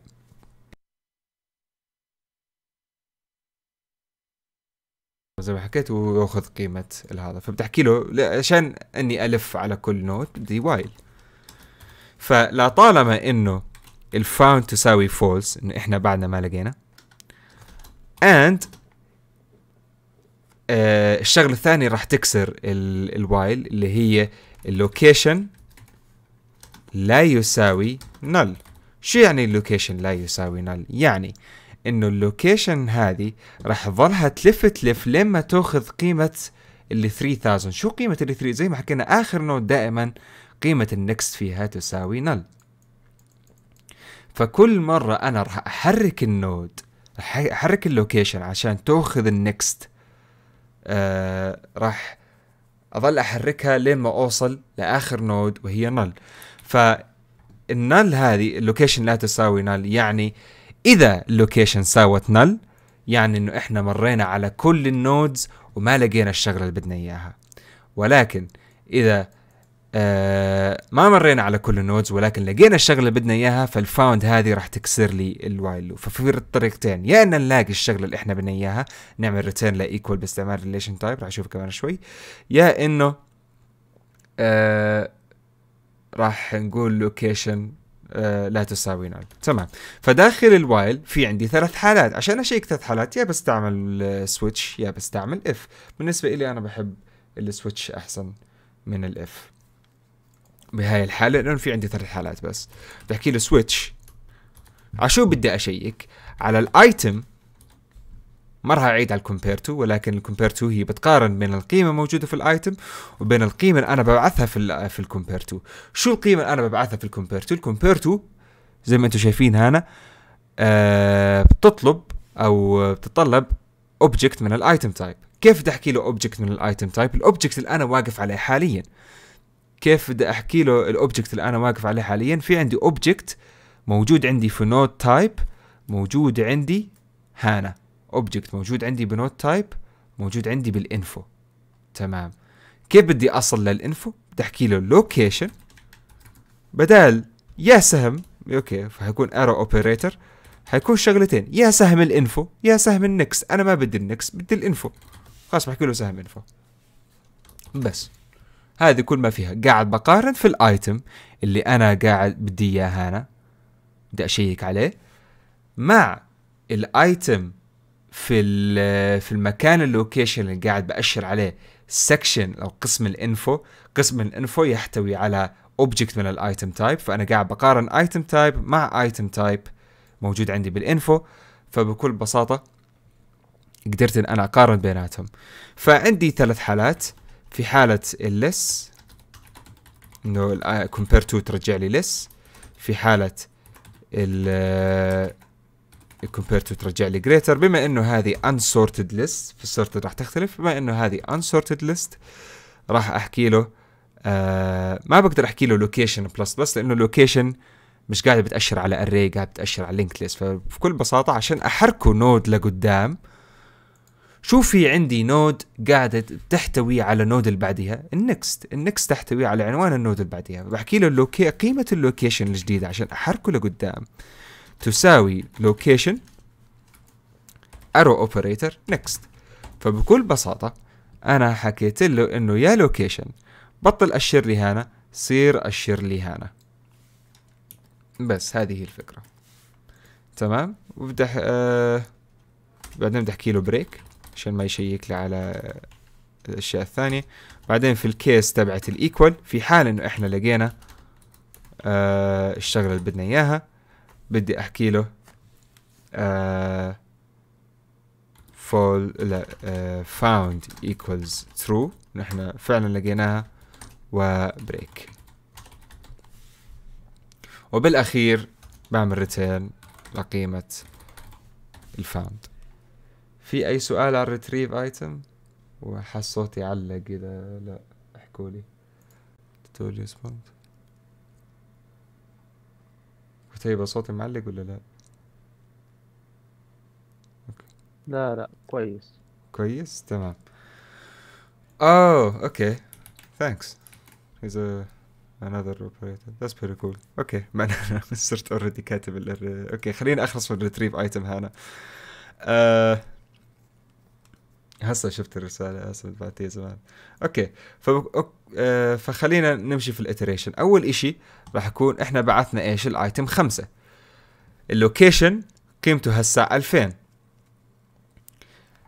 زي ما حكيت وياخذ قيمه هذا فبتحكي له عشان اني الف على كل نوت بدي وايل فلطالما انه الفاوند تساوي فولس انه احنا بعدنا ما لقينا اند آه، الشغله الثانيه راح تكسر الوايل اللي هي اللوكيشن لا يساوي نل شو يعني اللوكيشن لا يساوي نل يعني انه اللوكيشن هذه راح تظلها تلف تلف لما تاخذ قيمه اللي 3000 شو قيمه اللي 3 زي ما حكينا اخر نود دائما قيمه النكست فيها تساوي نل فكل مره انا راح احرك النود حرك اللوكيشن عشان تاخذ النكست آه راح اظل احركها لين ما اوصل لاخر نود وهي نل فالنل هذه اللوكيشن لا تساوي نل يعني اذا اللوكيشن ساوت نل يعني انه احنا مرينا على كل النودز وما لقينا الشغله اللي بدنا اياها ولكن اذا آه، ما مرينا على كل النودز ولكن لقينا الشغله اللي بدنا اياها فالفاوند هذه راح تكسر لي الوايل لوب ففي الطريقتين يا ان نلاقي الشغله اللي احنا بدنا اياها نعمل ريتيرن لايكوال باستعمال ريليشن تايب راح اشوف كمان شوي يا انه آه راح نقول لوكيشن آه لا تساوي نال تمام فداخل الوايل في عندي ثلاث حالات عشان اشيك ثلاث حالات يا بستعمل سويتش يا بستعمل اف بالنسبه لي انا بحب السويتش احسن من الاف بهاي الحالة لأنه في عندي ثلاث حالات بس بحكي له سويتش عشو بدي أشيك على الأيتم ما راح أعيد على الكومبير تو ولكن الكومبير تو هي بتقارن بين القيمة موجودة في الأيتم وبين القيمة اللي أنا ببعثها في في الكومبير تو شو القيمة اللي أنا ببعثها في الكومبير تو الكومبير تو زي ما أنتم شايفين هنا آه بتطلب أو بتطلب اوبجكت من الايتم تايب كيف بدي احكي له اوبجكت من الايتم تايب الاوبجكت اللي انا واقف عليه حاليا كيف بدي احكي له الاوبجكت اللي انا واقف عليه حاليا في عندي اوبجكت موجود عندي في نوت تايب موجود عندي هانا اوبجكت موجود عندي بنوت تايب موجود عندي بالانفو تمام كيف بدي اصل للانفو بدي احكي له لوكيشن بدال يا سهم اوكي فحيكون ارو اوبريتور حيكون شغلتين يا سهم الانفو يا سهم النكس انا ما بدي النكس بدي الانفو خلاص بحكي له سهم انفو بس هذه كل ما فيها قاعد بقارن في الايتم اللي انا قاعد بدي اياه انا بدي اشيك عليه مع الايتم في في المكان اللوكيشن اللي قاعد باشر عليه سكشن او قسم الانفو قسم الانفو يحتوي على اوبجكت من الايتم تايب فانا قاعد بقارن ايتم تايب مع ايتم تايب موجود عندي بالانفو فبكل بساطه قدرت ان انا اقارن بيناتهم فعندي ثلاث حالات في حالة الليس انه كومبير تو آه، ترجع لي less في حالة ال آه، compare to ترجع لي greater بما انه هذه unsorted list في الsorted راح تختلف بما انه هذه unsorted list راح احكي له آه ما بقدر احكي له location plus plus لانه location مش قاعد بتأشر على array قاعد بتأشر على linked list فبكل بساطة عشان احركه نود لقدام شو في عندي نود قاعدة تحتوي على نود اللي بعديها النكست النكست تحتوي على عنوان النود اللي بعديها بحكي له اللوكي... قيمة اللوكيشن الجديدة عشان أحركه لقدام تساوي لوكيشن ارو operator نكست فبكل بساطة أنا حكيت له إنه يا لوكيشن بطل أشر لي هنا صير أشر لي هنا بس هذه هي الفكرة تمام وبدح آه بعدين بدي أحكي له بريك عشان ما يشيك لي على الاشياء الثانية بعدين في الكيس تبعت الايكوال في حال انه احنا لقينا آه الشغلة اللي بدنا اياها بدي احكي له آه فول لا فاوند ايكوالز ترو نحن فعلا لقيناها وبريك وبالاخير بعمل ريتيرن لقيمة الفاوند في اي سؤال على الريتريف ايتم وحس صوتي علق اذا لا احكوا لي تقول سبونت كتيبة صوتي معلق ولا لا؟ لا لا كويس كويس تمام اوه اوكي ثانكس he's another operator that's pretty cool اوكي انا صرت اوريدي كاتب اوكي خليني اخلص من الريتريف ايتم هنا آه، هسه شفت الرسالة هسه بعتيها زمان اوكي فبك... أوك... آه فخلينا نمشي في الاتريشن اول اشي راح يكون احنا بعثنا ايش الايتم خمسة اللوكيشن قيمته هسه 2000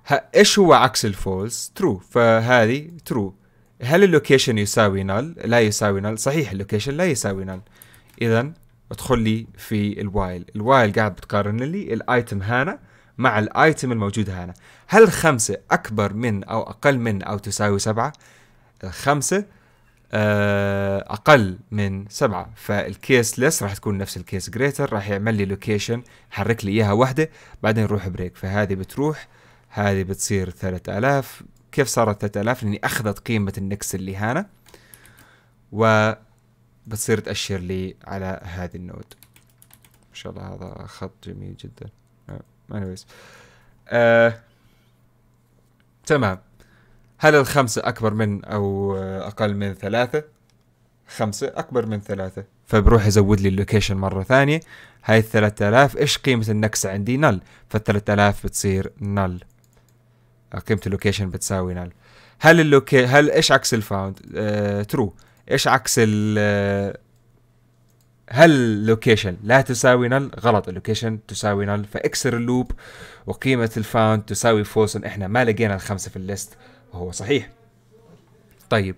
ه... ايش هو عكس الفولس ترو فهذه ترو هل اللوكيشن يساوي نل لا يساوي نل صحيح اللوكيشن لا يساوي نل اذا ادخل لي في الوايل الوايل قاعد بتقارن لي الايتم هنا مع الايتم الموجود هنا هل خمسة اكبر من او اقل من او تساوي سبعة الخمسة آه، اقل من سبعة فالكيس ليس راح تكون نفس الكيس جريتر راح يعمل لي لوكيشن حرك لي اياها واحدة بعدين نروح بريك فهذه بتروح هذه بتصير 3000 كيف صارت 3000 لاني اخذت قيمة النكس اللي هنا و بتصير تأشر لي على هذه النود ما شاء الله هذا خط جميل جدا anyways آه تمام هل الخمسة أكبر من أو أقل من ثلاثة؟ خمسة أكبر من ثلاثة فبروح يزود لي اللوكيشن مرة ثانية هاي الثلاثة آلاف إيش قيمة النكسة عندي نل فالثلاثة آلاف بتصير نل آه، قيمة اللوكيشن بتساوي نل هل اللوكي هل إيش عكس الفاوند؟ آه... ترو إيش عكس ال هل لوكيشن لا تساوي نل غلط اللوكيشن تساوي نل فاكسر اللوب وقيمة الفاوند تساوي فوسن احنا ما لقينا الخمسة في الليست وهو صحيح طيب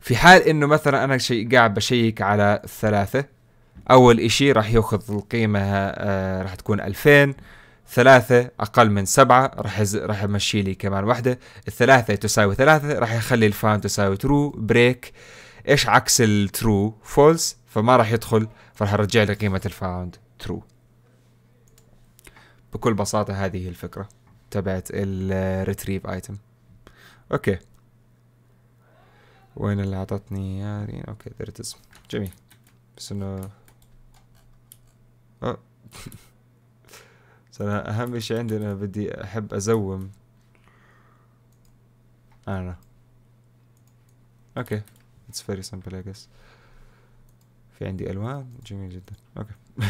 في حال انه مثلا انا شيء قاعد بشيك على الثلاثة اول اشي راح ياخذ القيمة آه راح تكون 2000 ثلاثة أقل من سبعة راح راح أمشي لي كمان واحدة الثلاثة تساوي ثلاثة راح يخلي الفان تساوي ترو بريك آه ايش عكس الترو فولس فما راح يدخل فراح ارجع لك قيمه الفاوند ترو بكل بساطه هذه هي الفكره تبعت الريتريف ايتم اوكي وين اللي اعطتني يعني اوكي ذير جميل بس انه أه. بس انا اهم شيء عندي انا بدي احب ازوم انا اوكي اتس فيري سمبل اي جس في عندي ألوان جميل جدا أوكي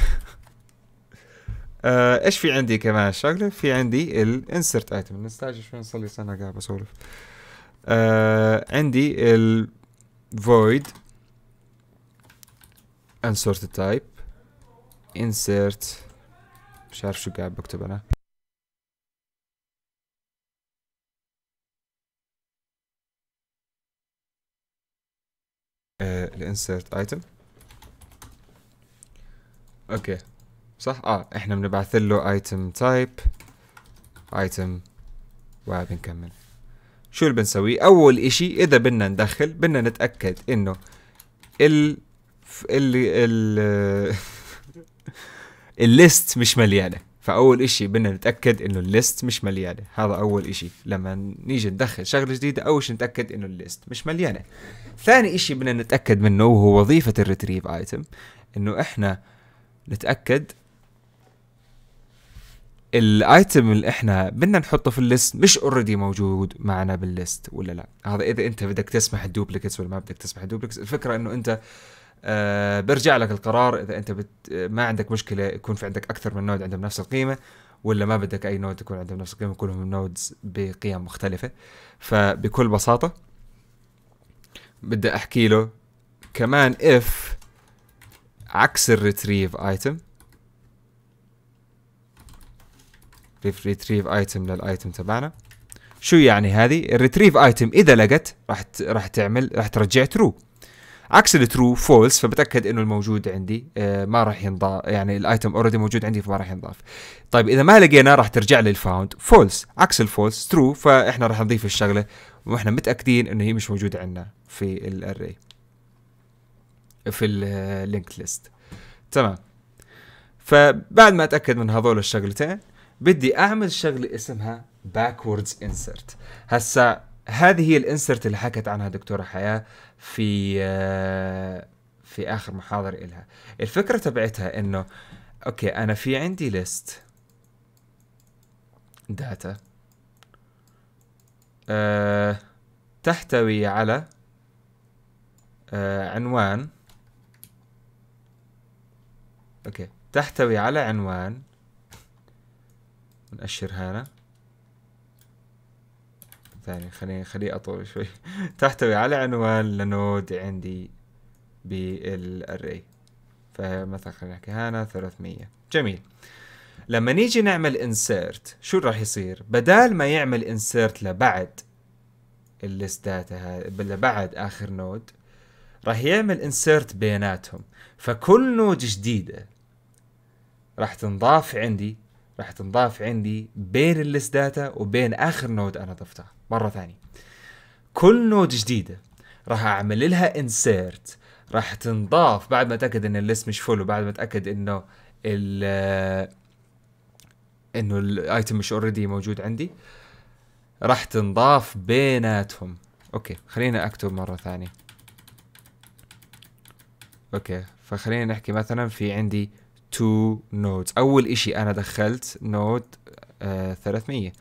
آه، ايش في عندي كمان شغله في عندي الانسرت ايتم نستعجل شوي نصلي سنه قاعد بسولف uh, عندي ال void unsorted type insert مش عارف شو قاعد بكتب انا آه، الانسرت ايتم اوكي صح اه احنا بنبعث له ايتم تايب ايتم وبنكمل شو اللي بنسويه اول اشي اذا بدنا ندخل بدنا نتاكد انه ال اللي ال الليست مش مليانه فاول اشي بدنا نتاكد انه الليست مش مليانه هذا اول اشي لما نيجي ندخل شغله جديده اول شيء نتاكد انه الليست مش مليانه ثاني اشي بدنا نتاكد منه وهو وظيفه الريتريف ايتم انه احنا نتاكد الايتم اللي احنا بدنا نحطه في الليست مش اوريدي موجود معنا بالليست ولا لا هذا اذا انت بدك تسمح الدوبليكتس ولا ما بدك تسمح الدوبليكتس الفكره انه انت آه برجع لك القرار اذا انت بت آه، ما عندك مشكله يكون في عندك اكثر من نود عندهم نفس القيمه ولا ما بدك اي نود يكون عندهم نفس القيمه كلهم نودز بقيم مختلفه فبكل بساطه بدي احكي له كمان اف عكس الريتريف ايتم ريتريف ايتم للايتم تبعنا شو يعني هذه الريتريف ايتم اذا لقت راح راح تعمل راح ترجع ترو عكس الترو فولس فبتاكد انه الموجود عندي آه، ما راح ينضاف يعني الايتم اوريدي موجود عندي فما راح ينضاف طيب اذا ما لقينا راح ترجع لي الفاوند فولس عكس الفولس ترو فاحنا راح نضيف الشغله واحنا متاكدين انه هي مش موجوده عندنا في الاري في اللينك ليست تمام فبعد ما اتاكد من هذول الشغلتين بدي اعمل شغله اسمها باكوردز انسرت هسا هذه هي الانسرت اللي حكت عنها دكتوره حياه في آه، في اخر محاضره إلها الفكره تبعتها انه اوكي انا في عندي ليست داتا آه، تحتوي على آه، عنوان اوكي تحتوي على عنوان نأشر هنا ثاني خليني خليه اطول شوي تحتوي على عنوان لنود عندي بالاري فمثلا خلينا نحكي هنا 300 جميل لما نيجي نعمل انسيرت شو راح يصير بدال ما يعمل انسيرت لبعد الليست هذه لبعد اخر نود راح يعمل انسيرت بيناتهم فكل نود جديده راح تنضاف عندي راح تنضاف عندي بين الليست داتا وبين اخر نود انا ضفتها مره ثانيه كل نود جديده راح اعمل لها انسيرت راح تنضاف بعد ما اتاكد ان الليست مش فول وبعد ما اتاكد انه ال انه الايتم مش اوريدي موجود عندي راح تنضاف بيناتهم اوكي خلينا اكتب مره ثانيه اوكي فخلينا نحكي مثلا في عندي تو نودز اول اشي انا دخلت نود آه 300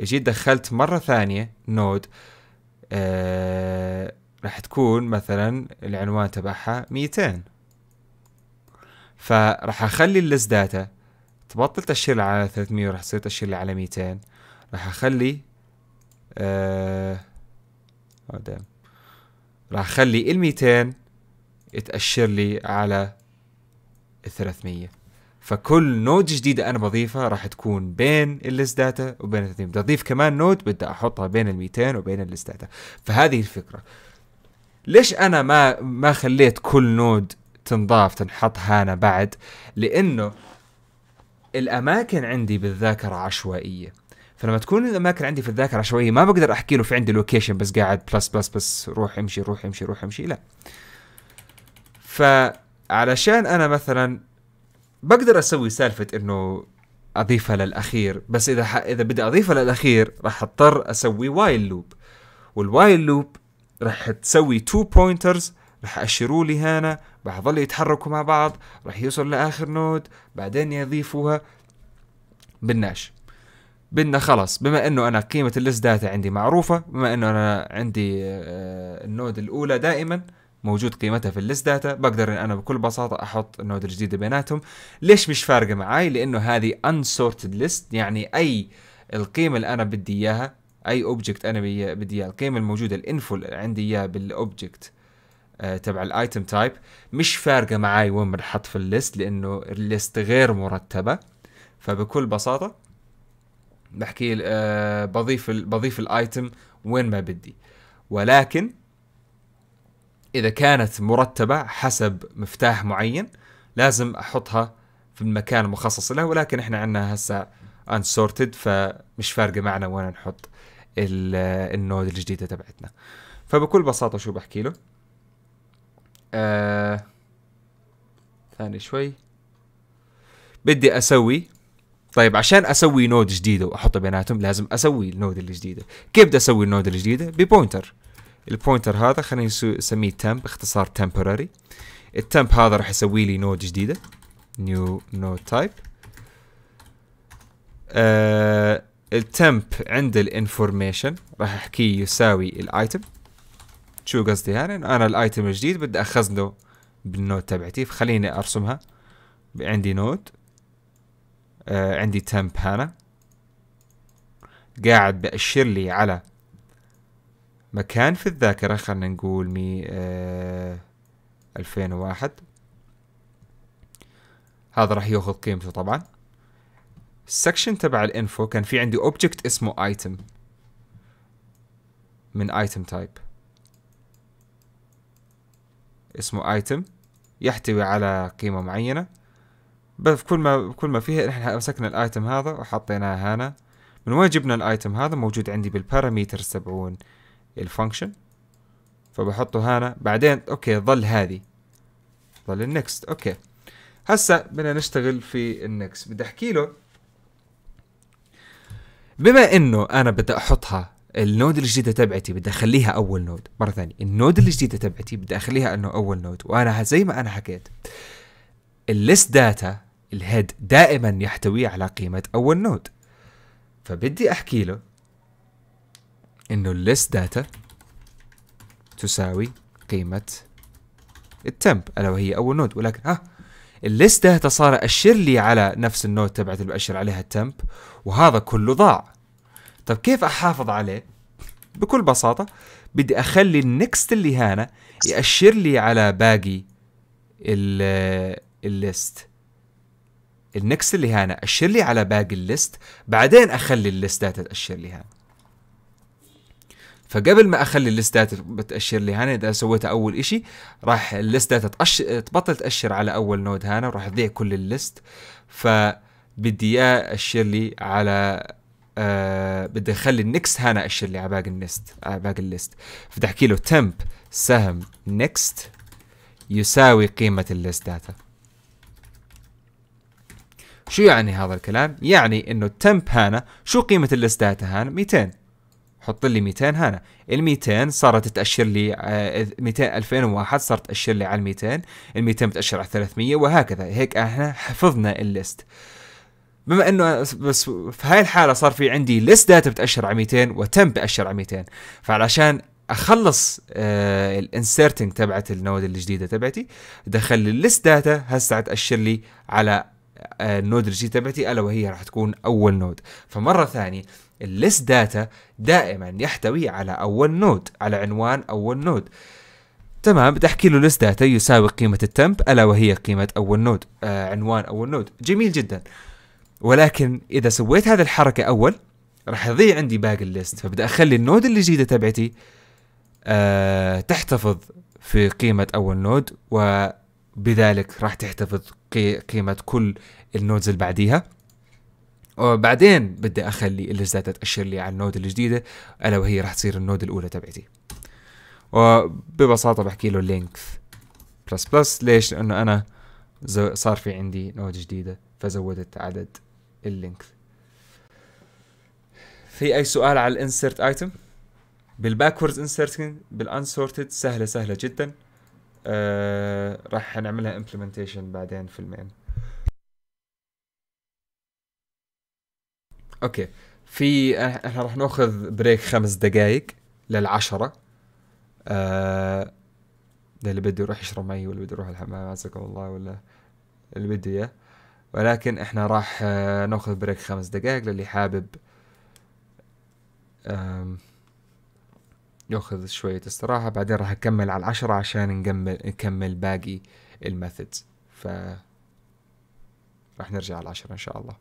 اجيت دخلت مره ثانيه نود آه راح تكون مثلا العنوان تبعها 200 فراح اخلي اللز داتا تبطل تشير على 300 وراح تصير تشير على 200 راح اخلي آه راح اخلي ال 200 تأشر لي على ال300 فكل نود جديدة أنا بضيفها راح تكون بين الليست داتا وبين ال بدي أضيف كمان نود بدي أحطها بين ال 200 وبين الليست داتا فهذه الفكرة ليش أنا ما ما خليت كل نود تنضاف تنحط هانا بعد لأنه الأماكن عندي بالذاكرة عشوائية فلما تكون الاماكن عندي في الذاكره عشوائيه ما بقدر احكي له في عندي لوكيشن بس قاعد بلس بلس بس روح امشي روح امشي روح امشي لا ف علشان انا مثلا بقدر اسوي سالفه انه اضيفها للاخير بس اذا ح... اذا بدي اضيفها للاخير راح اضطر اسوي وايل لوب والوايل لوب راح تسوي تو بوينترز راح اشيروا لي هنا بحظل يتحركوا مع بعض راح يوصل لاخر نود بعدين يضيفوها بالناش بدنا خلص بما انه انا قيمه الليست داتا عندي معروفه بما انه انا عندي آه، النود الاولى دائما موجود قيمتها في الليست داتا بقدر ان انا بكل بساطه احط النود الجديده بيناتهم ليش مش فارقه معاي لانه هذه unsorted list يعني اي القيمه اللي انا بدي اياها اي اوبجكت انا بدي اياها القيمه الموجوده الانفو اللي عندي اياها بالاوبجكت آه، تبع الايتم تايب مش فارقه معاي وين بنحط في الليست لانه الليست غير مرتبه فبكل بساطه بحكي آه، بضيف بضيف الايتم وين ما بدي ولكن اذا كانت مرتبه حسب مفتاح معين لازم احطها في المكان المخصص لها ولكن احنا عندنا هسه انسورتد فمش فارقه معنا وين نحط النود الجديده تبعتنا فبكل بساطه شو بحكي له آه ثاني شوي بدي اسوي طيب عشان اسوي نود جديده واحط بيناتهم لازم اسوي النود الجديده كيف بدي اسوي النود الجديده ببوينتر البوينتر هذا خليني اسميه temp اختصار temporary التمب هذا راح يسوي لي نود جديده نيو نود تايب التمب عند الانفورميشن راح احكيه يساوي الايتم شو قصدي يعني انا الايتم الجديد بدي اخزنه بالنود تبعتي فخليني ارسمها عندي نود آه عندي تمب هنا قاعد بأشر لي على مكان في الذاكرة خلنا نقول مي آه، ألفين وواحد هذا راح ياخذ قيمته طبعا السكشن تبع الانفو كان في عندي اوبجكت اسمه ايتم من ايتم تايب اسمه ايتم يحتوي على قيمة معينة بس كل ما كل ما فيها احنا مسكنا الايتم هذا وحطيناه هنا من وين جبنا الايتم هذا موجود عندي بالباراميترز تبعون الفانكشن فبحطه هنا بعدين اوكي ظل هذه ظل النكست اوكي هسا بدنا نشتغل في النكست بدي احكي له بما انه انا بدي احطها النود الجديدة تبعتي بدي اخليها اول نود مرة ثانية النود الجديدة تبعتي بدي اخليها انه اول نود وانا زي ما انا حكيت الليست داتا الهيد دائما يحتوي على قيمة اول نود فبدي احكي له انه الليست داتا تساوي قيمة التمب الا وهي اول نود ولكن ها الليست داتا صار اشر لي على نفس النود تبعت اللي باشر عليها التمب وهذا كله ضاع طب كيف احافظ عليه؟ بكل بساطة بدي اخلي النكست اللي هنا يأشر لي على باقي الليست النكست اللي هنا أشر لي على باقي الليست بعدين أخلي الليست داتا تأشر لي هنا فقبل ما اخلي الليستات بتاشر لي هنا اذا سويتها اول شيء راح الليستات تأش... تبطل تاشر على اول نود هنا وراح تضيع كل الليست فبدي اياه اشر لي على آه بدي اخلي النكست هنا اشر لي على باقي النست على باقي الليست فبدي احكي له تمب سهم نكست يساوي قيمة الليست داتا شو يعني هذا الكلام؟ يعني انه التمب هنا شو قيمة الليست داتا هنا؟ 200 حط لي 200 هنا ال 200 صارت تاشر لي 200 آه، 2001 صارت تاشر لي على ال 200 ال 200 بتاشر على 300 وهكذا هيك احنا حفظنا الليست بما انه بس في هاي الحاله صار في عندي ليست داتا بتاشر على 200 وتم باشر على 200 فعلشان اخلص آه الانسيرتنج تبعت النود الجديده تبعتي دخل الليست داتا هسه تاشر لي على آه، النود الجديده تبعتي الا وهي راح تكون اول نود فمره ثانيه الليست داتا دائما يحتوي على اول نود على عنوان اول نود تمام بتحكي له ليست داتا يساوي قيمة التمب ألا وهي قيمة أول نود آه عنوان أول نود جميل جدا ولكن إذا سويت هذه الحركة أول راح يضيع عندي باقي الليست فبدي أخلي النود اللي جيده تبعتي آه تحتفظ في قيمة أول نود وبذلك راح تحتفظ قيمة كل النودز اللي بعديها وبعدين بدي اخلي اللزات تاشر لي على النود الجديده الا وهي راح تصير النود الاولى تبعتي وببساطه بحكي له لينك بلس بلس ليش لانه انا صار في عندي نود جديده فزودت عدد اللينك في اي سؤال على الانسرت ايتم بالباكوردز انسرتنج بالانسورتد سهله سهله جدا آه راح نعملها امبلمنتيشن بعدين في المين اوكي في احنا راح ناخذ بريك خمس دقائق للعشرة آه اللي بده يروح يشرب مي واللي بده يروح الحمام عزكم الله ولا اللي بده اياه ولكن احنا راح آه، ناخذ بريك خمس دقائق للي حابب ياخذ شوية استراحة بعدين راح أكمل على العشرة عشان نكمل نكمل باقي الميثودز ف راح نرجع على العشرة إن شاء الله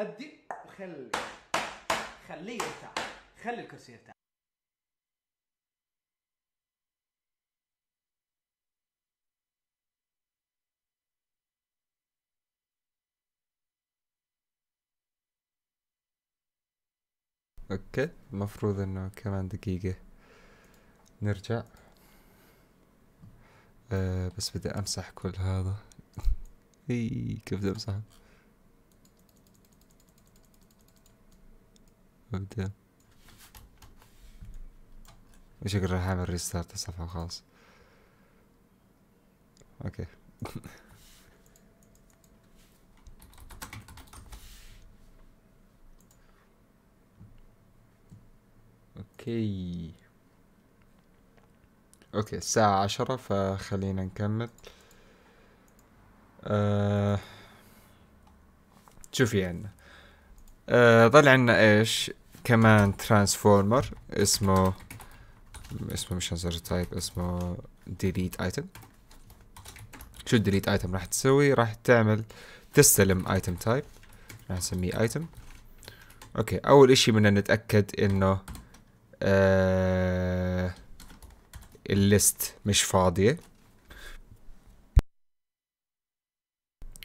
هدي وخلي خليه يرتاح خلي الكرسي يرتاح اوكي المفروض انه كمان دقيقة نرجع أه بس بدي امسح كل هذا اييي كيف بدي امسحه وابدا وشكل راح اعمل ريستارت الصفحة خلاص اوكي اوكي اوكي الساعة عشرة فخلينا نكمل أه... شوفي عنا أه طلع عنا ايش كمان ترانسفورمر اسمه اسمه مش هنزر تايب اسمه ديليت ايتم شو ديليت ايتم راح تسوي راح تعمل تستلم ايتم تايب راح نسميه ايتم اوكي اول اشي بدنا نتاكد انه آه الليست مش فاضيه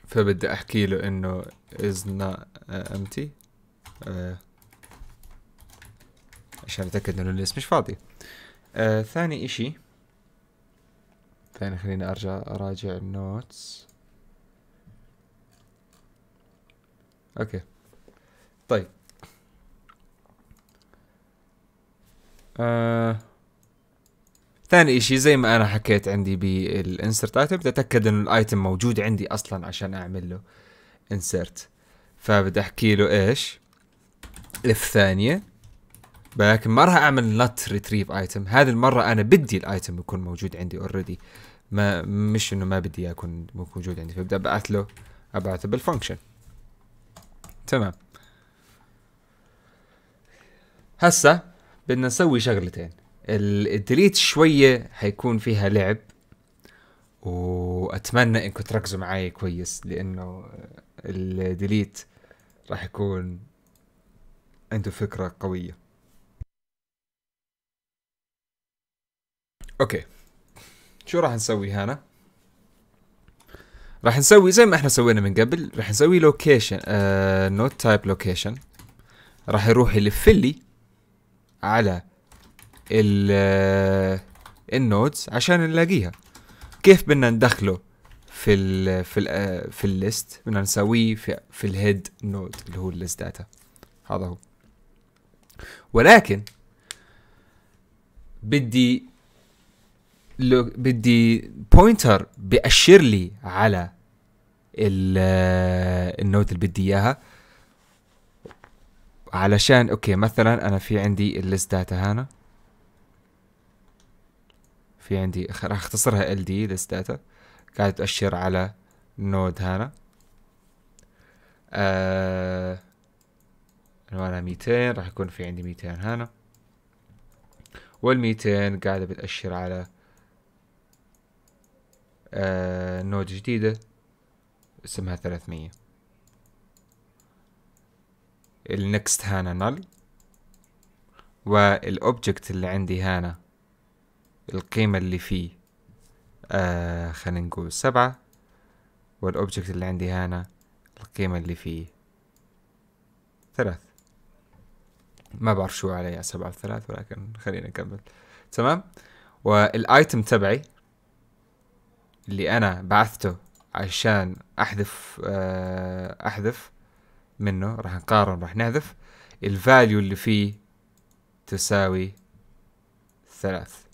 فبدي احكي له انه is not empty عشان اتاكد انه الليست مش فاضي آه ثاني اشي ثاني خليني ارجع اراجع النوتس اوكي طيب آه ثاني اشي زي ما انا حكيت عندي بالانسرت ايتم بدي اتاكد انه الايتم موجود عندي اصلا عشان اعمل له انسرت فبدي احكي له ايش الف ثانيه لكن ما راح اعمل نوت ريتريف ايتم هذه المره انا بدي الايتم يكون موجود عندي اوريدي ما مش انه ما بدي يكون موجود عندي فبدي ابعث له ابعثه بالفانكشن تمام هسه بدنا نسوي شغلتين الديليت شوية حيكون فيها لعب واتمنى انكم تركزوا معي كويس لانه الديليت راح يكون عنده فكرة قوية اوكي شو راح نسوي هنا راح نسوي زي ما احنا سوينا من قبل راح نسوي لوكيشن نوت تايب لوكيشن راح يروح يلف لي على ال آه، النودز عشان نلاقيها كيف بدنا ندخله في الـ في الـ آه، في الليست بدنا نسويه في, في الهيد نود اللي هو الليست داتا هذا هو ولكن بدي لو بدي بوينتر بأشر لي على النوت اللي بدي اياها علشان اوكي مثلا انا في عندي الليست داتا هنا في عندي راح اختصرها ال دي ليست داتا قاعد تأشر على نود هنا آه انا 200 راح يكون في عندي 200 هنا وال 200 قاعدة بتأشر على آه، نود جديدة اسمها 300 النكست هانا نل والاوبجكت اللي عندي هانا القيمة اللي فيه آه خلينا نقول سبعة والاوبجكت اللي عندي هانا القيمة اللي فيه ثلاث ما بعرف شو عليها سبعة وثلاث ولكن خلينا نكمل تمام والايتم تبعي اللي انا بعثته عشان احذف آه، احذف منه راح نقارن راح نحذف الفاليو اللي فيه تساوي ثلاث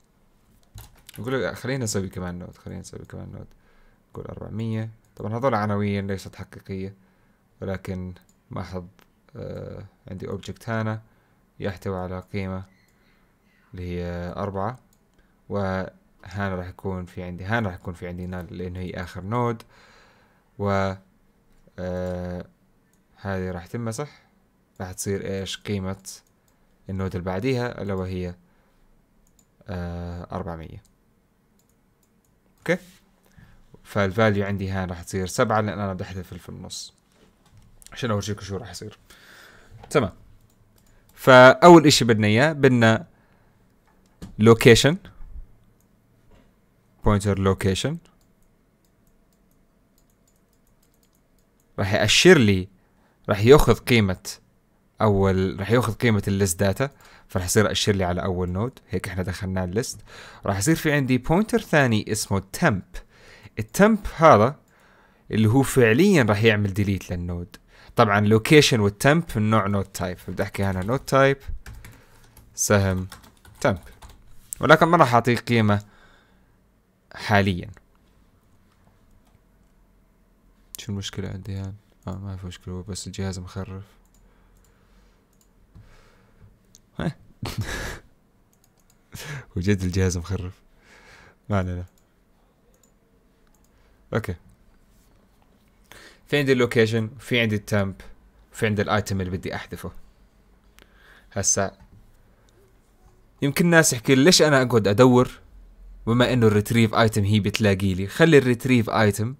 نقول خلينا نسوي كمان نود خلينا نسوي كمان نود نقول أربعمية طبعا هذول عناوين ليست حقيقية ولكن حظ آه عندي اوبجكت هنا يحتوي على قيمة اللي هي أربعة و هان راح يكون في عندي هان راح يكون في عندي نال لأنه هي آخر نود و آه هذه راح تمسح راح تصير إيش قيمة النود اللي بعديها ألا وهي آه، أربعمية أوكي فالفاليو عندي هان راح تصير سبعة لأن أنا بدي أحذف في النص عشان أورجيكم شو راح يصير تمام فأول إشي بدنا إياه بدنا لوكيشن pointer location راح يأشر لي راح ياخذ قيمة اول راح ياخذ قيمة الليست داتا فراح يصير أشر لي على اول نود هيك احنا دخلنا الليست راح يصير في عندي بوينتر ثاني اسمه temp التمب هذا اللي هو فعليا راح يعمل ديليت للنود طبعا لوكيشن والتمب من نوع نود تايب فبدي احكي انا نود تايب سهم تمب ولكن ما راح اعطيه قيمه حاليا شو المشكلة عندي هان؟ يعني؟ اه ما في مشكلة هو بس الجهاز مخرف ها وجد الجهاز مخرف ما علينا اوكي في عندي اللوكيشن في عندي التمب في عندي الايتم اللي بدي احذفه هسا يمكن الناس يحكي ليش انا اقعد ادور بما انه الريتريف ايتم هي بتلاقي لي خلي الريتريف ايتم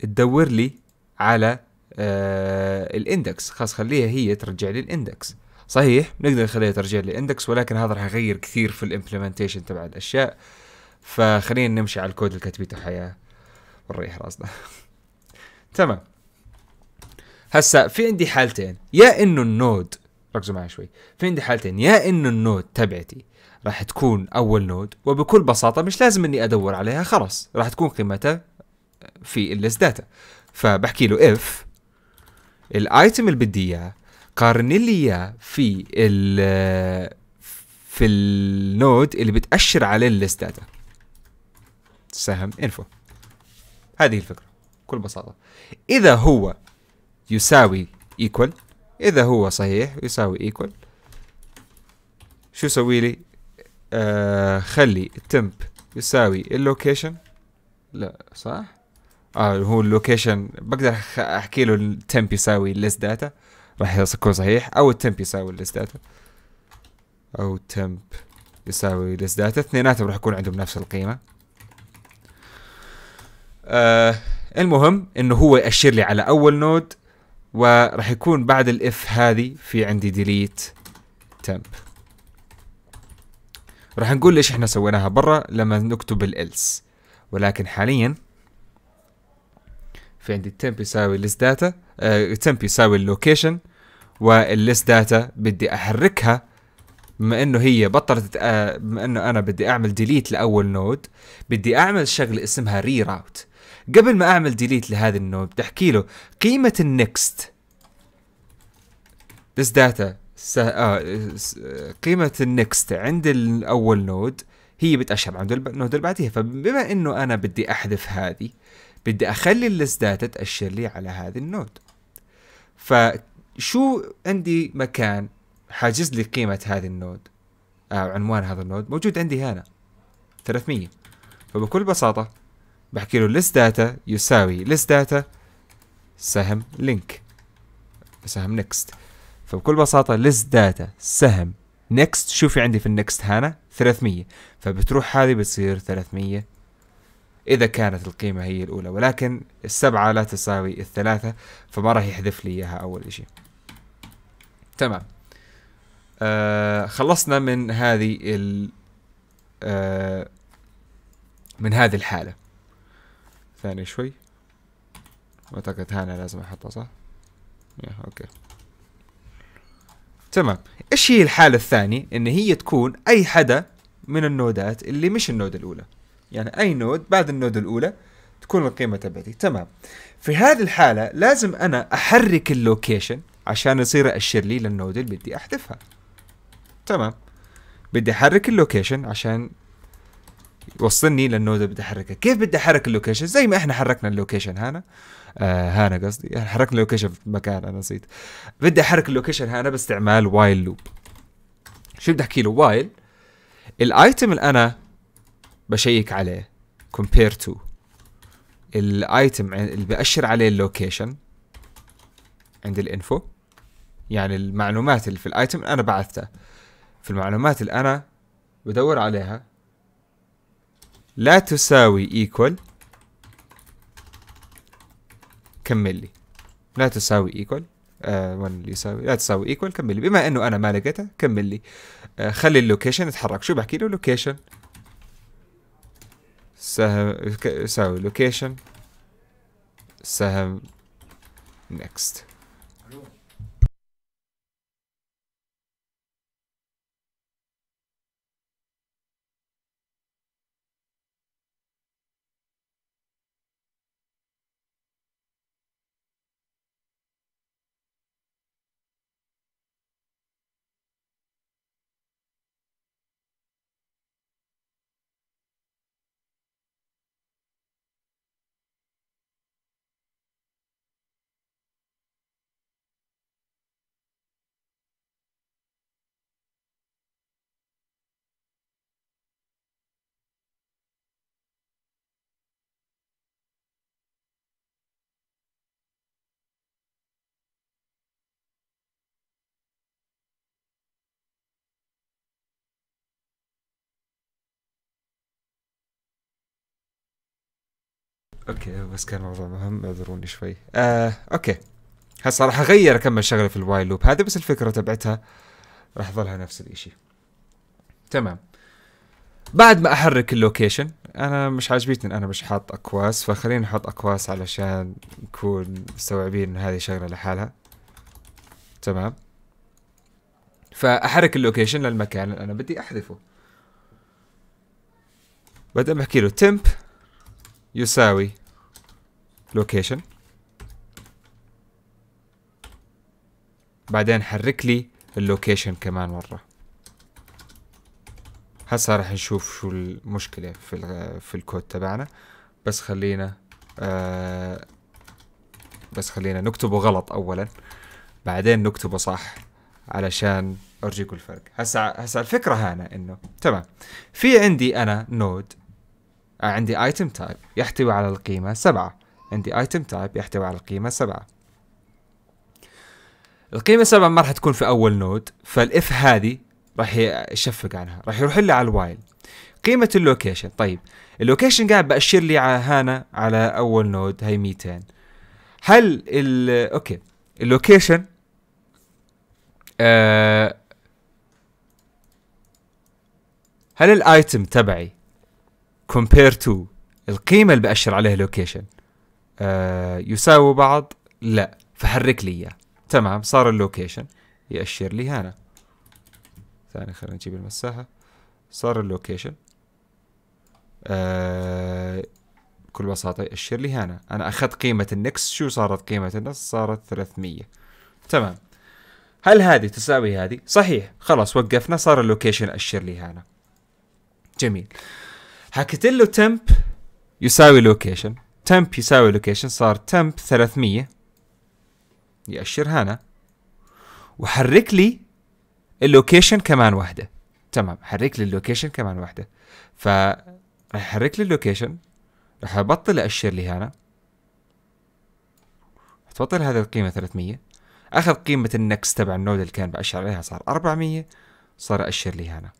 تدور لي على آه الاندكس خلاص خليها هي ترجع لي الاندكس صحيح نقدر نخليها ترجع لي الاندكس ولكن هذا راح يغير كثير في الامبلمنتيشن تبع الاشياء فخلينا نمشي على الكود اللي كتبته حياه ونريح راسنا تمام هسا في عندي حالتين يا انه النود ركزوا معي شوي في عندي حالتين يا انه النود تبعتي راح تكون اول نود وبكل بساطه مش لازم اني ادور عليها خلاص راح تكون قيمتها في الليست داتا فبحكي له اف الايتم اللي بدي اياه قارن لي اياه في ال في النود اللي بتاشر عليه الليست داتا سهم انفو هذه الفكره بكل بساطه اذا هو يساوي ايكوال اذا هو صحيح يساوي ايكوال شو سوي لي آه، خلي التمب يساوي اللوكيشن لا صح اه هو اللوكيشن بقدر احكي له التمب يساوي الليست داتا راح يكون صحيح او التمب يساوي الليست داتا او تمب يساوي الليست داتا اثنيناتهم راح يكون عندهم نفس القيمه آه المهم انه هو ياشر لي على اول نود وراح يكون بعد الاف هذه في عندي ديليت تمب راح نقول ليش احنا سويناها برا لما نكتب الالس ولكن حاليا في عندي temp يساوي list data uh, temp يساوي location والليست داتا بدي احركها بما انه هي بطلت آه بما انه انا بدي اعمل ديليت لاول نود بدي اعمل شغله اسمها ري راوت قبل ما اعمل ديليت لهذا النود بدي احكي له قيمه النكست this data آه، س... آه... قيمه النكست عند الاول نود هي بتأشر عند النود اللي بعديها فبما انه انا بدي احذف هذه بدي اخلي الليست داتا تأشر لي على هذه النود فشو عندي مكان حاجز لي قيمة هذه النود أو آه، عنوان هذا النود موجود عندي هنا 300 فبكل بساطة بحكي له list data يساوي list data سهم link سهم next فبكل بساطة list داتا سهم نكست شوفي عندي في النكست هانا 300 فبتروح هذه بتصير 300 إذا كانت القيمة هي الأولى ولكن السبعة لا تساوي الثلاثة فما راح يحذف لي إياها أول شيء تمام آه خلصنا من هذه ال آه من هذه الحالة ثانية شوي أعتقد هانا لازم أحطها صح؟ أوكي تمام ايش هي الحاله الثانيه ان هي تكون اي حدا من النودات اللي مش النود الاولى يعني اي نود بعد النود الاولى تكون القيمه تبعتي تمام في هذه الحاله لازم انا احرك اللوكيشن عشان يصير اشر لي للنود اللي بدي احذفها تمام بدي احرك اللوكيشن عشان يوصلني للنود اللي بدي احركها كيف بدي احرك اللوكيشن زي ما احنا حركنا اللوكيشن هنا آه هانا قصدي يعني حركنا اللوكيشن في مكان انا نسيت بدي احرك اللوكيشن هانا باستعمال وايل لوب شو بدي احكي له وايل الايتم اللي انا بشيك عليه كومبير تو الايتم اللي بأشر عليه اللوكيشن عند الانفو يعني المعلومات اللي في الايتم انا بعثتها في المعلومات اللي انا بدور عليها لا تساوي ايكوال كمل لي لا تساوي ايكوال آه يساوي لا تساوي ايكوال كمل لي بما انه انا ما لقيتها كمل لي آه خلي اللوكيشن يتحرك شو بحكي له لوكيشن سهم يساوي لوكيشن سهم نكست اوكي بس كان الموضوع مهم اعذروني شوي آه، اوكي هسه راح اغير اكمل شغله في الوايل لوب هذه بس الفكره تبعتها راح ظلها نفس الاشي تمام بعد ما احرك اللوكيشن انا مش عاجبتني انا مش حاط اكواس فخلينا نحط اكواس علشان نكون مستوعبين ان هذه شغله لحالها تمام فاحرك اللوكيشن للمكان اللي انا بدي احذفه بدي بحكي له تمب يساوي لوكيشن بعدين حرك لي اللوكيشن كمان مرة هسا راح نشوف شو المشكلة في, في الكود تبعنا بس خلينا آه بس خلينا نكتبه غلط اولا بعدين نكتبه صح علشان ارجيكم الفرق هسا هسا الفكره هنا انه تمام في عندي انا نود آه، عندي item type يحتوي على القيمة سبعة عندي item type يحتوي على القيمة سبعة القيمة سبعة ما راح تكون في اول نود فالاف هذه راح يشفق عنها راح يروح لي على الوايل قيمة اللوكيشن طيب اللوكيشن قاعد بأشر لي هنا على أول نود هي 200 هل ال أوكي اللوكيشن آه، هل الايتم تبعي كومبير تو القيمه اللي باشر عليها لوكيشن آه يساوي بعض لا فحرك لي اياه تمام صار اللوكيشن ياشر لي هنا ثاني خلينا نجيب المساحه صار اللوكيشن آه بكل بساطة يأشر لي هنا أنا أخذت قيمة النكس شو صارت قيمة النكس صارت 300 تمام هل هذه تساوي هذه صحيح خلاص وقفنا صار اللوكيشن أشر لي هنا جميل حكيت له تمب يساوي لوكيشن تمب يساوي لوكيشن صار تمب 300 يأشر هنا وحرك لي اللوكيشن كمان واحدة تمام حرك لي اللوكيشن كمان واحدة ف راح يحرك لي اللوكيشن راح أبطل أأشر لي هنا تبطل هذه القيمة 300 أخذ قيمة النكس تبع النود اللي كان بأشر عليها صار 400 صار أأشر لي هنا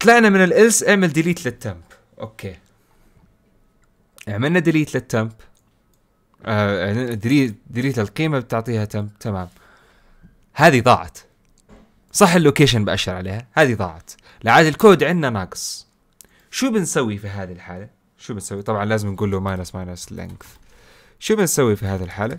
طلعنا من الالس اعمل ديليت للتمب اوكي عملنا ديليت للتمب ديليت ديليت القيمة بتعطيها تمب تمام هذه ضاعت صح اللوكيشن بأشر عليها هذه ضاعت لعاد الكود عندنا ناقص شو بنسوي في هذه الحاله شو بنسوي طبعا لازم نقول له ماينس ماينس لينث شو بنسوي في هذه الحاله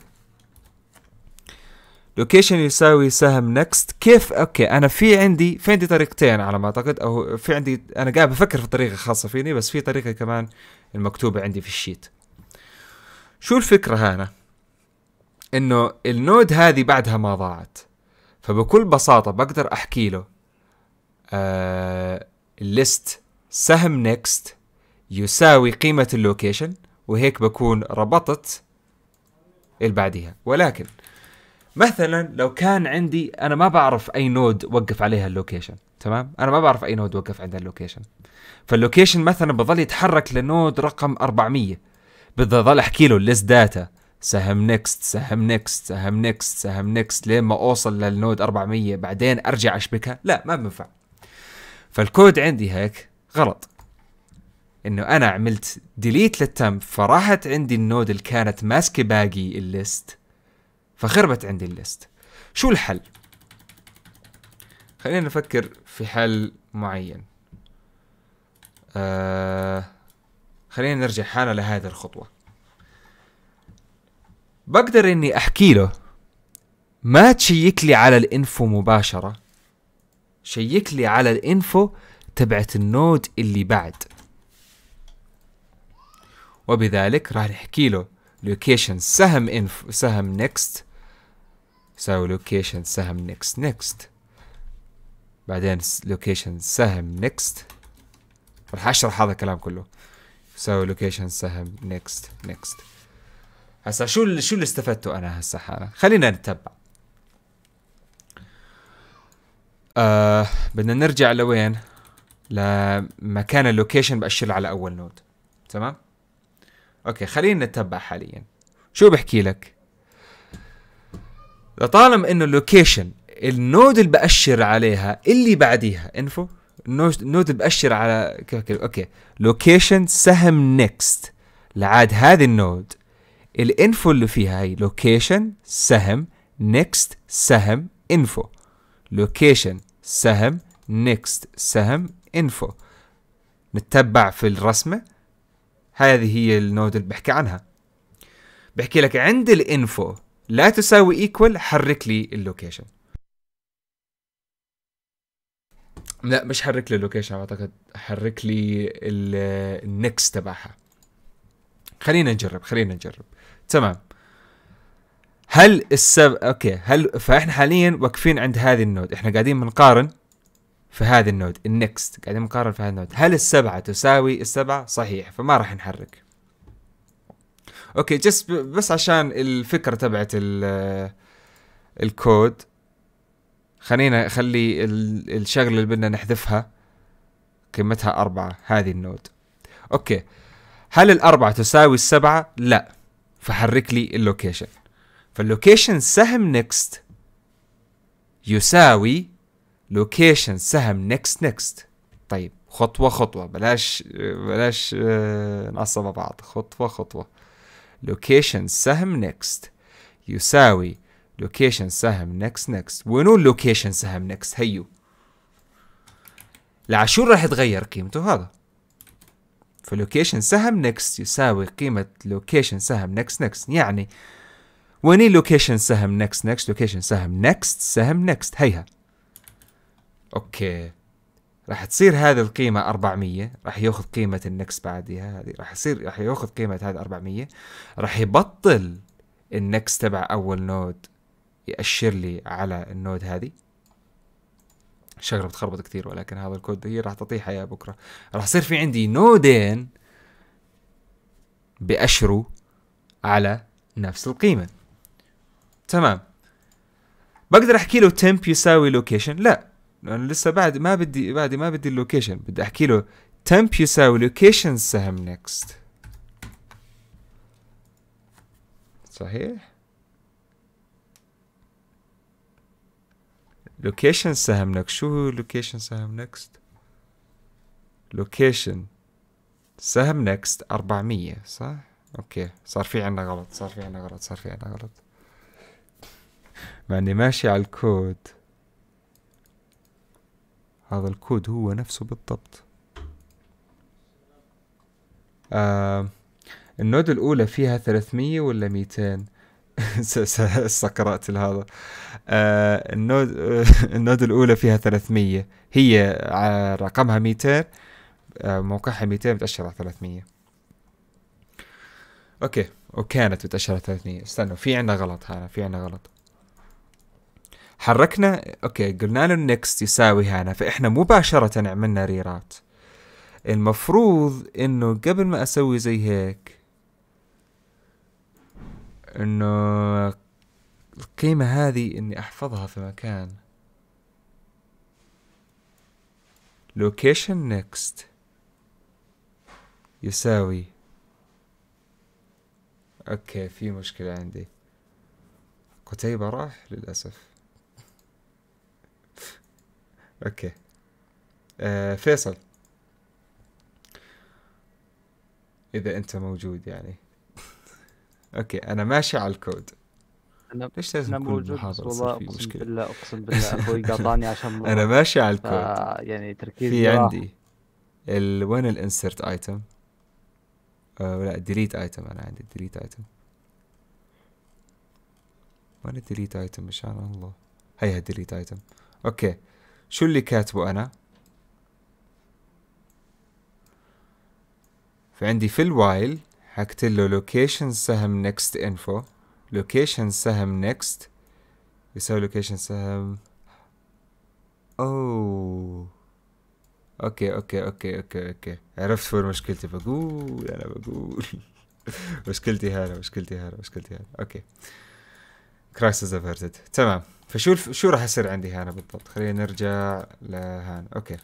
لوكيشن يساوي سهم نكست كيف اوكي انا في عندي في عندي طريقتين على ما اعتقد او في عندي انا قاعد بفكر في طريقه خاصه فيني بس في طريقه كمان المكتوبه عندي في الشيت شو الفكره هنا انه النود هذه بعدها ما ضاعت فبكل بساطه بقدر احكي له آه ليست سهم نكست يساوي قيمه اللوكيشن وهيك بكون ربطت اللي بعديها ولكن مثلا لو كان عندي انا ما بعرف اي نود وقف عليها اللوكيشن تمام انا ما بعرف اي نود وقف عند اللوكيشن فاللوكيشن مثلا بظل يتحرك لنود رقم 400 بدي اظل احكي له الليست داتا سهم نكست سهم نكست سهم نكست سهم نكست لين ما اوصل للنود 400 بعدين ارجع اشبكها لا ما بنفع فالكود عندي هيك غلط انه انا عملت ديليت للتم فراحت عندي النود اللي كانت ماسكه باقي الليست فخربت عندي الليست شو الحل خلينا نفكر في حل معين آه خلينا نرجع حالنا لهذه الخطوة بقدر اني احكي له ما تشيك لي على الانفو مباشرة شيك لي على الانفو تبعت النود اللي بعد وبذلك راح نحكي له لوكيشن سهم انفو سهم نكست يساوي لوكيشن سهم نيكست نيكست بعدين لوكيشن سهم نيكست راح اشرح هذا الكلام كله يساوي لوكيشن سهم نيكست نيكست هسا شو اللي شو اللي استفدته انا هسا حالا خلينا نتبع آه بدنا نرجع لوين لمكان اللوكيشن بأشر على اول نود تمام اوكي خلينا نتبع حاليا شو بحكي لك لطالما انه اللوكيشن النود اللي بأشر عليها اللي بعديها انفو النود اللي بأشر على اوكي لوكيشن سهم نيكست لعاد هذه النود الانفو اللي فيها هي لوكيشن سهم نيكست سهم انفو لوكيشن سهم نيكست سهم انفو نتبع في الرسمة هذه هي النود اللي بحكي عنها بحكي لك عند الانفو لا تساوي ايكوال حرك لي اللوكيشن لا مش حرك لي اللوكيشن اعتقد حرك لي النكست تبعها خلينا نجرب خلينا نجرب تمام هل السب اوكي هل فاحنا حاليا واقفين عند هذه النود احنا قاعدين بنقارن في هذه النود النكست قاعدين بنقارن في هذه النود هل السبعة تساوي السبعة صحيح فما راح نحرك اوكي جس بس عشان الفكره تبعت الكود خلينا خلي الشغله اللي بدنا نحذفها قيمتها أربعة هذه النود أوكي هل الأربعة تساوي السبعة؟ لا فحرك لي اللوكيشن فاللوكيشن سهم نكست يساوي لوكيشن سهم نكست نكست طيب خطوة خطوة بلاش بلاش آه، نعصب بعض خطوة خطوة لوكيشن سهم نيكست يساوي لوكيشن سهم نيكست نيكست وينو اللوكيشن سهم نيكست هيو العشور راح يتغير قيمته هذا فلوكيشن سهم نيكست يساوي قيمة لوكيشن سهم نيكست نيكست يعني وين لوكيشن سهم نيكست نيكست لوكيشن سهم نيكست سهم نيكست هيها اوكي راح تصير هذه القيمة 400 راح ياخذ قيمة النكس بعدها هذه راح يصير راح ياخذ قيمة هذا 400 راح يبطل النكس تبع أول نود يأشر لي على النود هذه شغله بتخربط كثير ولكن هذا الكود هي راح تطيح يا بكره راح يصير في عندي نودين بأشروا على نفس القيمه تمام بقدر احكي له temp يساوي location لا لانه لسه بعد ما بدي بعد ما بدي اللوكيشن بدي احكي له temp يساوي لوكيشن سهم next صحيح لوكيشن سهم next شو هو لوكيشن سهم next لوكيشن سهم next 400 صح اوكي صار في عندنا غلط صار في عندنا غلط صار في عندنا غلط ما اني ماشي على الكود هذا الكود هو نفسه بالضبط آه النود الأولى فيها 300 ولا 200 السكرات لهذا آه النود آه النود الأولى فيها 300 هي آه رقمها 200 آه موقعها 200 متأشر على 300 أوكي وكانت بتأشر على 300 استنوا في عندنا غلط هنا في عندنا غلط حركنا اوكي قلنا له نكست يساوي هنا فاحنا مباشرة عملنا ريرات المفروض انه قبل ما اسوي زي هيك انه القيمة هذه اني احفظها في مكان location next يساوي اوكي في مشكلة عندي قتيبة راح للأسف اوكي آه فيصل اذا انت موجود يعني اوكي انا ماشي على الكود انا ليش لازم انا موجود بس والله اقسم بالله اقسم بالله اخوي قاطعني عشان انا ماشي على الكود يعني تركيز في عندي ال... وين الانسرت ايتم؟ آه لا ديليت ايتم انا عندي ديليت ايتم وين الديليت ايتم مشان الله هيها ديليت ايتم اوكي شو اللي كاتبه أنا فعندي في الوايل حكت له location سهم next info location سهم next يساوي location سهم أوه اوكي اوكي اوكي اوكي اوكي عرفت وين مشكلتي بقول انا بقول مشكلتي هذا مشكلتي هذا مشكلتي هذا اوكي كرايسز averted تمام فشو الف... شو راح يصير عندي هنا بالضبط خلينا نرجع لهنا اوكي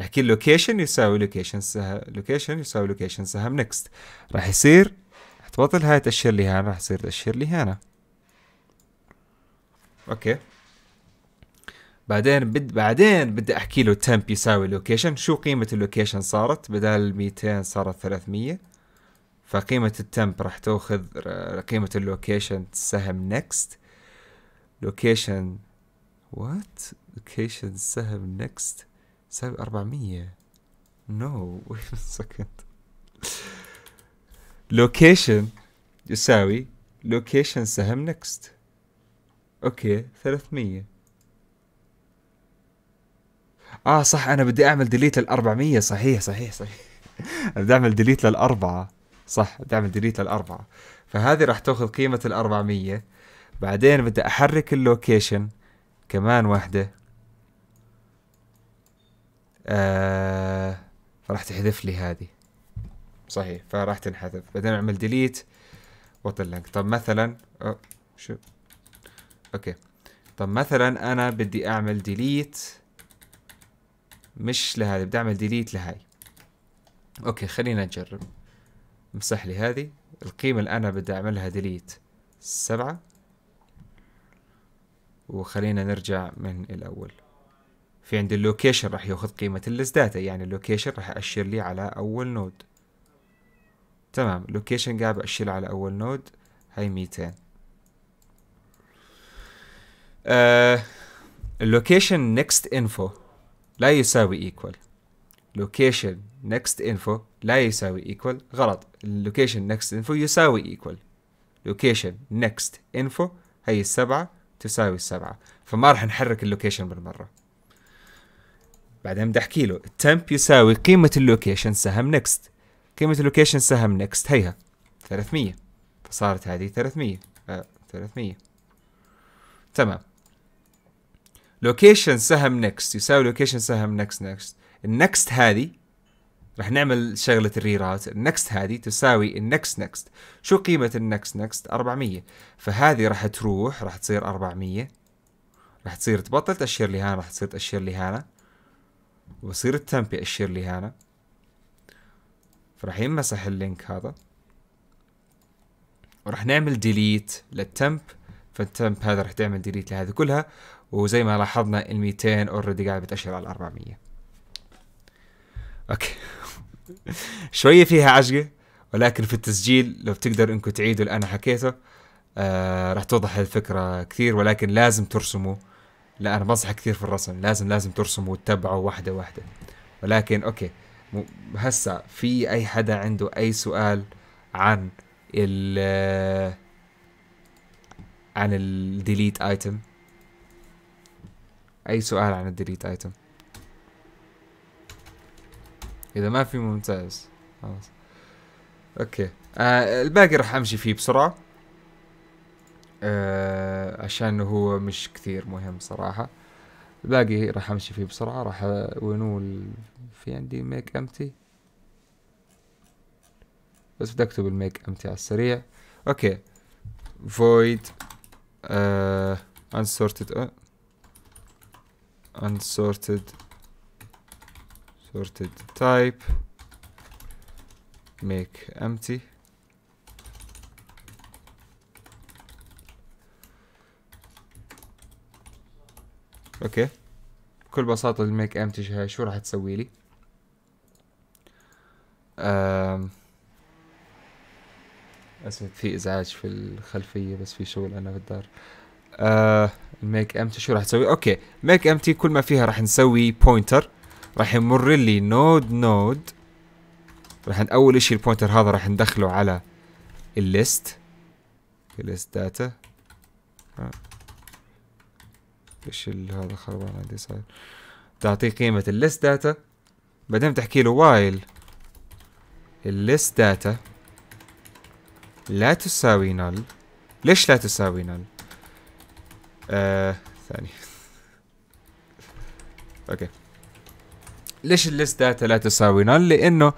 راح يكون لوكيشن يساوي لوكيشن سهم لوكيشن يساوي لوكيشن سهم نكست راح يصير راح تبطل هاي تأشر لي هنا راح يصير تأشر لي هنا اوكي بعدين بد بعدين بدي احكي له تمب يساوي لوكيشن شو قيمة اللوكيشن صارت بدال 200 صارت 300 فقيمة التمب راح تاخذ قيمة اللوكيشن سهم نكست لوكيشن وات لوكيشن سهم نكست سهم 400 نو ويت سكند لوكيشن يساوي لوكيشن سهم نكست اوكي 300 اه صح انا بدي اعمل ديليت لل 400 صحيح صحيح صحيح انا بدي اعمل ديليت للاربعه صح بدي اعمل ديليت للاربعه فهذه راح تاخذ قيمه ال 400 بعدين بدي احرك اللوكيشن كمان واحدة آه فراح تحذف لي هذه صحيح فراح تنحذف بعدين اعمل ديليت واطلق طب مثلا أو شو اوكي طب مثلا انا بدي اعمل ديليت مش لهذه بدي اعمل ديليت لهاي اوكي خلينا نجرب امسح لي هذه القيمة اللي انا بدي اعملها ديليت سبعة وخلينا نرجع من الأول في عندي اللوكيشن راح ياخذ قيمة الليست داتا يعني اللوكيشن راح يأشر لي على أول نود تمام اللوكيشن قاعد بأشر على أول نود هاي 200 آه، اللوكيشن نيكست انفو لا يساوي ايكوال لوكيشن نيكست انفو لا يساوي ايكوال غلط اللوكيشن نيكست انفو يساوي ايكوال لوكيشن نيكست انفو هي السبعه تساوي السبعة فما راح نحرك اللوكيشن بالمرة بعدين بدي احكي له التمب يساوي قيمة اللوكيشن سهم نكست قيمة اللوكيشن سهم نكست هيها 300 فصارت هذه 300 آه 300 تمام لوكيشن سهم نكست يساوي لوكيشن سهم نكست نكست النكست هذه راح نعمل شغله الريرات النكست هذه تساوي النكست نكست شو قيمه النكست نكست 400 فهذه راح تروح راح تصير 400 راح تصير تبطل تاشير لي هنا راح تصير تاشير لي هنا وبصير التمبي ياشير لي هنا فراح ينمسح اللينك هذا وراح نعمل ديليت للتمب فالتمب هذا راح تعمل ديليت لهذه كلها وزي ما لاحظنا ال 200 اوريدي قاعد بتاشر على 400 اوكي شويه فيها عجقه ولكن في التسجيل لو بتقدر انكم تعيدوا اللي انا حكيته آه راح توضح الفكره كثير ولكن لازم ترسموا لا انا بنصح كثير في الرسم لازم لازم ترسموا وتتبعوا واحده واحده ولكن اوكي هسا في اي حدا عنده اي سؤال عن ال عن الديليت ايتم اي سؤال عن الديليت ايتم اذا ما في ممتاز خلاص اوكي آه الباقي راح امشي فيه بسرعه آه عشان هو مش كثير مهم صراحه الباقي راح امشي فيه بسرعه راح ونول في عندي ميك امتي بس بدي اكتب الميك امتي على السريع اوكي void uh, unsorted uh, unsorted sorted type make empty اوكي بكل بساطة الميك امتي هاي شو راح تسوي لي اسف في ازعاج في الخلفية بس في شغل انا بالدار آه، الميك امتي شو راح تسوي اوكي ميك امتي كل ما فيها راح نسوي بوينتر راح يمر لي نود نود راح اول اشي البوينتر هذا راح ندخله على الليست الليست داتا ايش هذا خربان عندي صاير تعطيه قيمة الليست داتا بعدين تحكي له وايل الليست داتا لا تساوي نل ليش لا تساوي نل؟ آه ثاني اوكي ليش الليست داتا لا تساوي نل لانه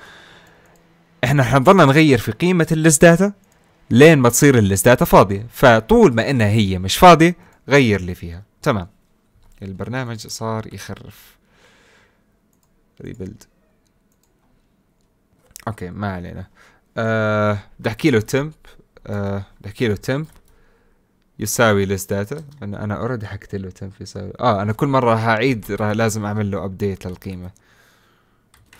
احنا حنضلنا نغير في قيمه الليست داتا لين ما تصير الليست داتا فاضيه فطول ما انها هي مش فاضيه غير لي فيها تمام البرنامج صار يخرف ريبلد اوكي ما علينا أه بدي احكي له تمب أه بدي احكي له تمب يساوي ليست داتا انا انا اوريدي حكيت له تمب يساوي اه انا كل مره هعيد لازم اعمل له ابديت للقيمه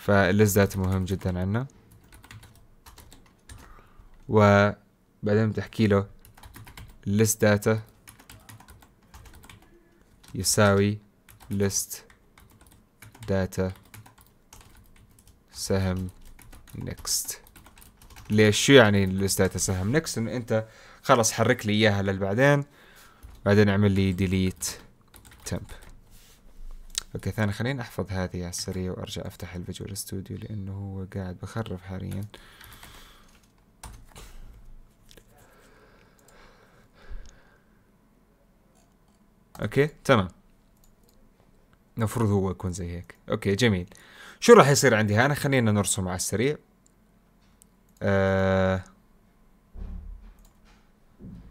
فالليست مهم جدا عنا وبعدين بتحكي له list data يساوي list data سهم next ليش شو يعني list data سهم next انه انت خلاص حرك لي اياها للبعدين بعدين اعمل لي delete temp اوكي ثاني خليني احفظ هذه على السريع وارجع افتح الفيجوال ستوديو لانه هو قاعد بخرف حاليا اوكي تمام المفروض هو يكون زي هيك اوكي جميل شو راح يصير عندي هنا خلينا نرسم على السريع آه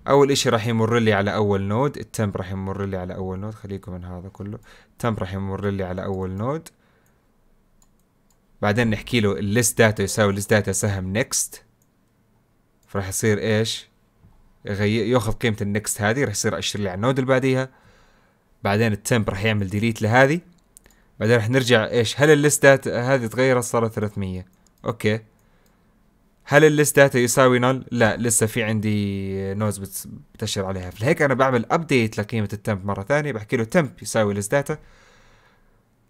اول اشي راح يمر لي على اول نود التمب راح يمر لي على اول نود خليكم من هذا كله التمب راح يمر لي على اول نود بعدين نحكي له الليست داتا يساوي الليست داتا سهم نيكست فراح يصير ايش ياخذ قيمة النكست هذه راح يصير اشتري لي على النود اللي بعديها بعدين التمب راح يعمل ديليت لهذه بعدين راح نرجع ايش هل الليست داتا هذه تغيرت صارت 300 اوكي هل الليست داتا يساوي نل؟ لا لسه في عندي نوز بتشير عليها فلهيك انا بعمل ابديت لقيمه التمب مره ثانيه بحكي له تمب يساوي لست داتا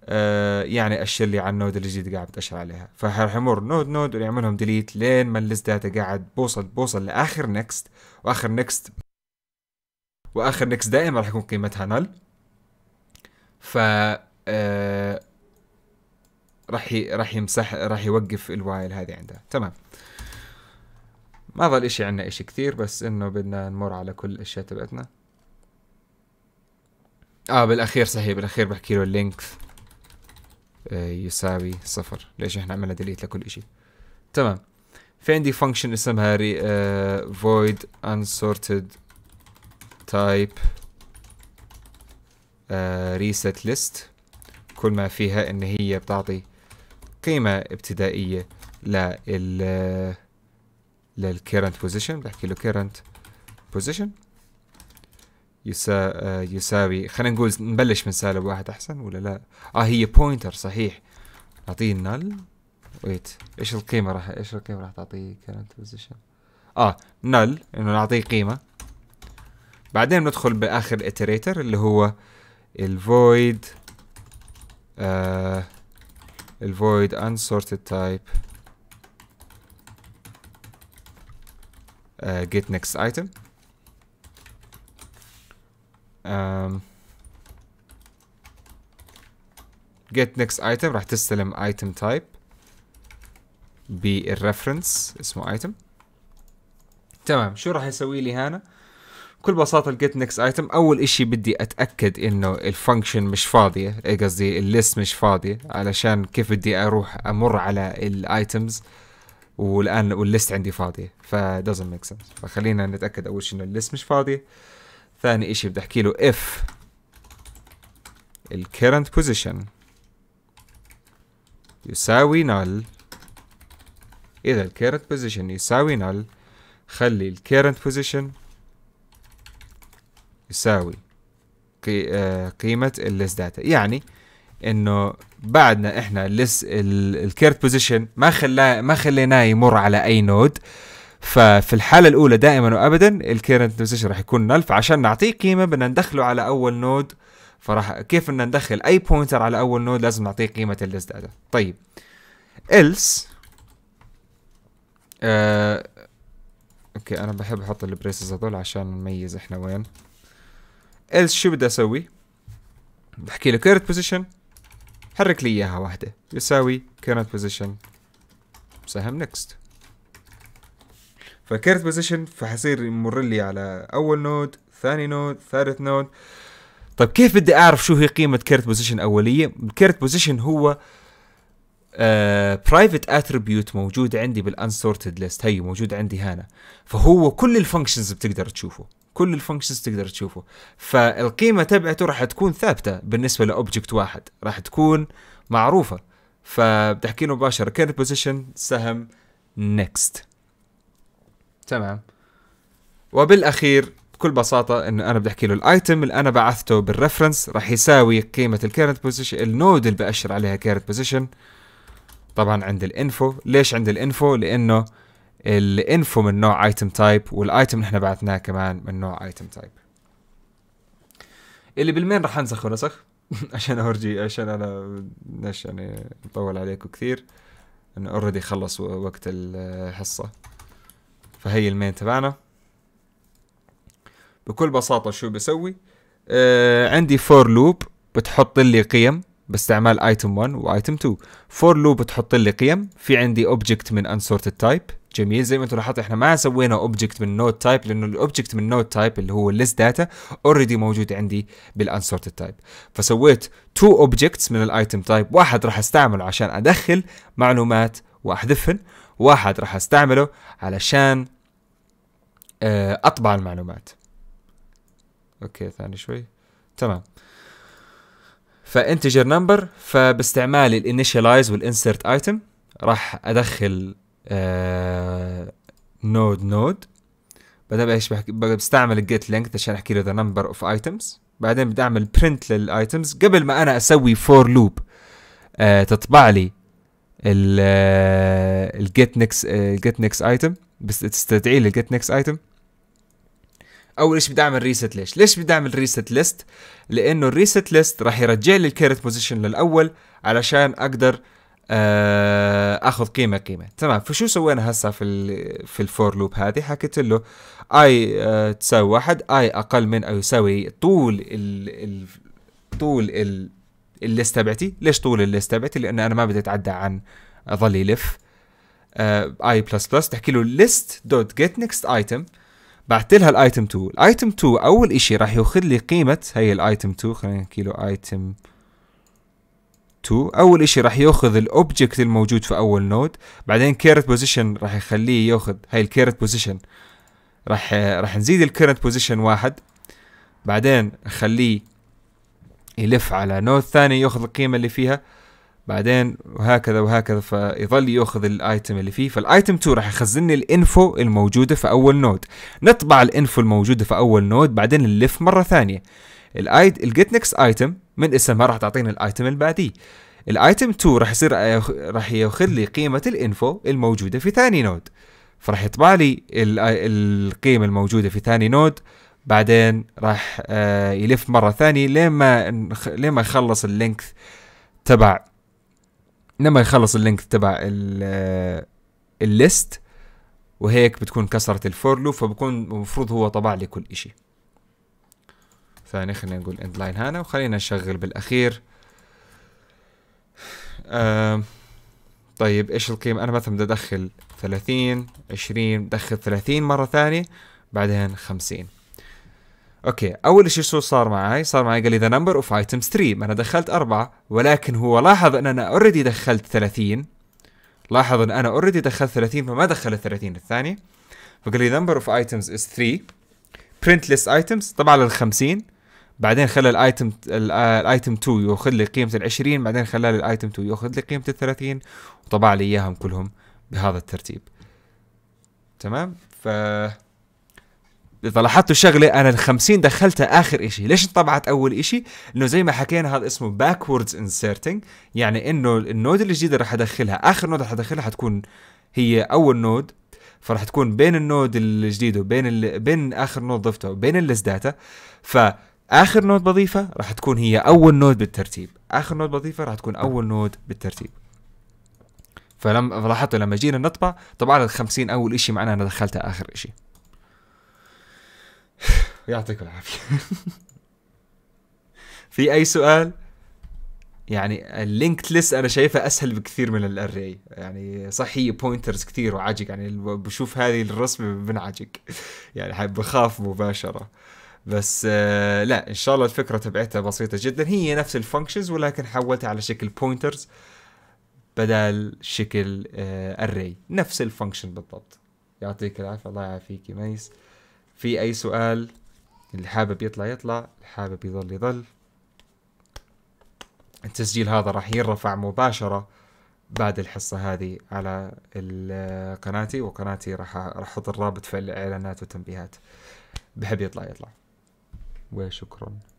آه يعني اشر لي على النود الجديد قاعد بتاشر عليها فراح يمر نود نود ويعملهم ديليت لين ما الليست داتا قاعد بوصل بوصل لاخر نكست واخر نكست واخر نكست دائما راح يكون قيمتها نل ف آه راح راح يمسح راح يوقف الوايل هذه عندها تمام ما ظل اشي عنا اشي كثير بس انه بدنا نمر على كل الاشياء تبعتنا اه بالاخير صحيح بالاخير بحكي له اللينكث آه، يساوي صفر ليش احنا عملنا ديليت لكل اشي تمام في عندي فانكشن اسمها ري آه void unsorted type آه، reset list كل ما فيها ان هي بتعطي قيمة ابتدائية لل للكيرنت بوزيشن بحكي له كيرنت بوزيشن يسا... آه، يساوي خلينا نقول نبلش من سالب واحد احسن ولا لا اه هي بوينتر صحيح اعطيه نل ويت ايش القيمه راح ايش القيمه راح تعطيه كيرنت بوزيشن اه نل انه نعطيه قيمه بعدين ندخل باخر اتريتر اللي هو الفويد آه الفويد unsorted type uh, get next item um, get next item راح تستلم item type بالريفرنس اسمه item تمام شو راح يسوي لي هنا بكل بساطة الجيت next ايتم اول اشي بدي اتأكد انه الفانكشن مش فاضية إيه قصدي الليست مش فاضية علشان كيف بدي اروح امر على الايتمز والان والليست عندي فاضيه فدوزنت ميك سنس فخلينا نتاكد اول شيء انه الليست مش فاضيه ثاني شيء بدي احكي له if الكرنت بوزيشن يساوي نال اذا الكرنت بوزيشن يساوي نال خلي الكرنت بوزيشن يساوي آه، قيمة الليست داتا يعني انه بعدنا احنا لس الكيرت بوزيشن ما خلاه ما خليناه يمر على اي نود ففي الحاله الاولى دائما وابدا الكيرنت بوزيشن راح يكون نل فعشان نعطيه قيمه بدنا ندخله على اول نود فراح كيف بدنا ندخل اي بوينتر على اول نود لازم نعطيه قيمه الليست داتا طيب else آه اوكي انا بحب احط البريسز هذول عشان نميز احنا وين else شو بدي اسوي بحكي له كيرت بوزيشن حرك لي اياها واحده يساوي current position سهم نكست فكرت بوزيشن فحصير يمر لي على اول نود ثاني نود ثالث نود طيب كيف بدي اعرف شو هي قيمه كرت بوزيشن اوليه الكرت بوزيشن هو برايفت uh, اتريبيوت موجود عندي بالانسورتد ليست هي موجود عندي هنا فهو كل الفانكشنز بتقدر تشوفه كل الفانكشنز تقدر تشوفه فالقيمه تبعته راح تكون ثابته بالنسبه لاوبجكت واحد راح تكون معروفه فبتحكي له مباشره كيرت بوزيشن سهم نيكست تمام وبالاخير بكل بساطه انه انا بدي احكي له الايتم اللي انا بعثته بالرفرنس راح يساوي قيمه الكيرت بوزيشن النود اللي باشر عليها كيرت بوزيشن طبعا عند الانفو ليش عند الانفو لانه الانفو من نوع ايتم تايب والايتم اللي احنا بعثناه كمان من نوع ايتم تايب اللي بالمين راح انسخ ونسخ عشان اورجي عشان انا مش يعني نطول عليكم كثير انه اوريدي خلص وقت الحصه فهي المين تبعنا بكل بساطه شو بسوي آه عندي فور لوب بتحط لي قيم باستعمال ايتم 1 وايتم 2 فور لوب بتحط لي قيم في عندي اوبجكت من انسورتد تايب جميل زي ما انتم لاحظتوا احنا ما سوينا اوبجكت من نوت تايب لانه الاوبجكت من نوت تايب اللي هو الليست داتا اوريدي موجود عندي بالانسورتد تايب فسويت تو اوبجكتس من الايتم تايب واحد راح استعمله عشان ادخل معلومات واحذفهن واحد راح استعمله علشان آه، اطبع المعلومات اوكي ثاني شوي تمام فانتجر نمبر فباستعمال الانيشلايز والانسرت ايتم راح ادخل نود نود بعدين ايش بحكي بستعمل الجيت لينكد عشان احكي له ذا نمبر اوف ايتمز بعدين بدي اعمل برنت للايتمز قبل ما انا اسوي فور لوب آه تطبع لي الجيت نكس الجيت نكس ايتم بس تستدعي لي الجيت نكس ايتم اول شيء بدي اعمل ريست ليش ليش بدي اعمل ريست ليست لانه الريست ليست راح يرجع لي الكيرت بوزيشن للاول علشان اقدر آه آه، اخذ قيمه قيمه تمام فشو سوينا هسه في في الفور لوب هذه حكيت له اي آه، تساوي واحد اي اقل من او يساوي طول ال طول ال الليسته تبعتي ليش طول الليست تبعتي لان انا ما بدي اتعدى عن اظل يلف اي بلس بلس تحكي له ليست دوت جيت نيكست ايتم بعت لها الايتم 2 الايتم 2 اول شيء راح ياخذ لي قيمه هي الايتم 2 خلينا نحكي له ايتم تو اول اشي راح ياخذ الاوبجكت الموجود في اول نود بعدين كيرت بوزيشن راح يخليه ياخذ هاي الكيرت بوزيشن راح راح نزيد الكيرت بوزيشن واحد بعدين نخليه يلف على نود ثاني ياخذ القيمه اللي فيها بعدين وهكذا وهكذا فيظل ياخذ الايتم اللي فيه فالايتم 2 راح يخزن لي الانفو الموجوده في اول نود نطبع الانفو الموجوده في اول نود بعدين نلف مره ثانيه الايد الجيت نكست ايتم من اسمها راح تعطينا الايتم بعديه الايتم 2 راح يصير آه، راح ياخذ لي قيمه الانفو الموجوده في ثاني نود فراح يطبع لي القيمه الموجوده في ثاني نود بعدين راح آه، يلف مره ثانيه لين ما لين ما يخلص اللينك تبع لما يخلص اللينك تبع الليست آه، وهيك بتكون كسرت الفور لوب فبكون المفروض هو طبع لي كل شيء فنخلينا نقول اند لاين هنا وخلينا نشغل بالاخير آه طيب ايش القيمة انا مثلا بدي ادخل 30 20 بدخل 30 مرة ثانية بعدين 50 اوكي اول شيء شو صار معي صار معي قال لي ذا نمبر اوف ايتمز 3 ما انا دخلت اربعة ولكن هو لاحظ ان انا اوريدي دخلت 30 لاحظ ان انا اوريدي دخلت 30 فما دخل 30 الثانية فقال لي نمبر اوف ايتمز از 3 print list items طبعا لل 50 بعدين خلى الايتم الايتم 2 ياخذ لي قيمه ال 20 بعدين خلى لي الايتم 2 ياخذ لي قيمه ال 30 وطبع لي اياهم كلهم بهذا الترتيب تمام ف اذا لاحظتوا شغله انا ال 50 دخلتها اخر شيء، ليش انطبعت اول شيء؟ لانه زي ما حكينا هذا اسمه باكوردز انسرتنج، يعني انه النود الجديده راح ادخلها، اخر نود راح ادخلها حتكون هي اول نود فراح تكون بين النود الجديد وبين ال... بين اخر نود ضفته وبين الليست داتا ف اخر نود بضيفه راح تكون هي اول نود بالترتيب اخر نود بضيفه راح تكون اول نود بالترتيب فلما لاحظتوا لما جينا نطبع طبعا ال 50 اول شيء معناه انا دخلتها اخر شيء يعطيك العافيه في اي سؤال يعني اللينكد ليست انا شايفها اسهل بكثير من الاري يعني صح هي بوينترز كثير وعجق يعني بشوف هذه الرسمه بنعجق يعني بخاف مباشره بس آه، لا ان شاء الله الفكره تبعتها بسيطه جدا هي نفس الفانكشنز ولكن حولتها على شكل بوينترز بدل شكل اري آه، نفس الفانكشن بالضبط يعطيك العافيه الله يعافيك يا ميس في اي سؤال اللي حابب يطلع يطلع اللي حابب يضل يضل التسجيل هذا راح ينرفع مباشره بعد الحصه هذه على آه، قناتي وقناتي راح راح احط الرابط في الاعلانات والتنبيهات بحب يطلع يطلع وشكرا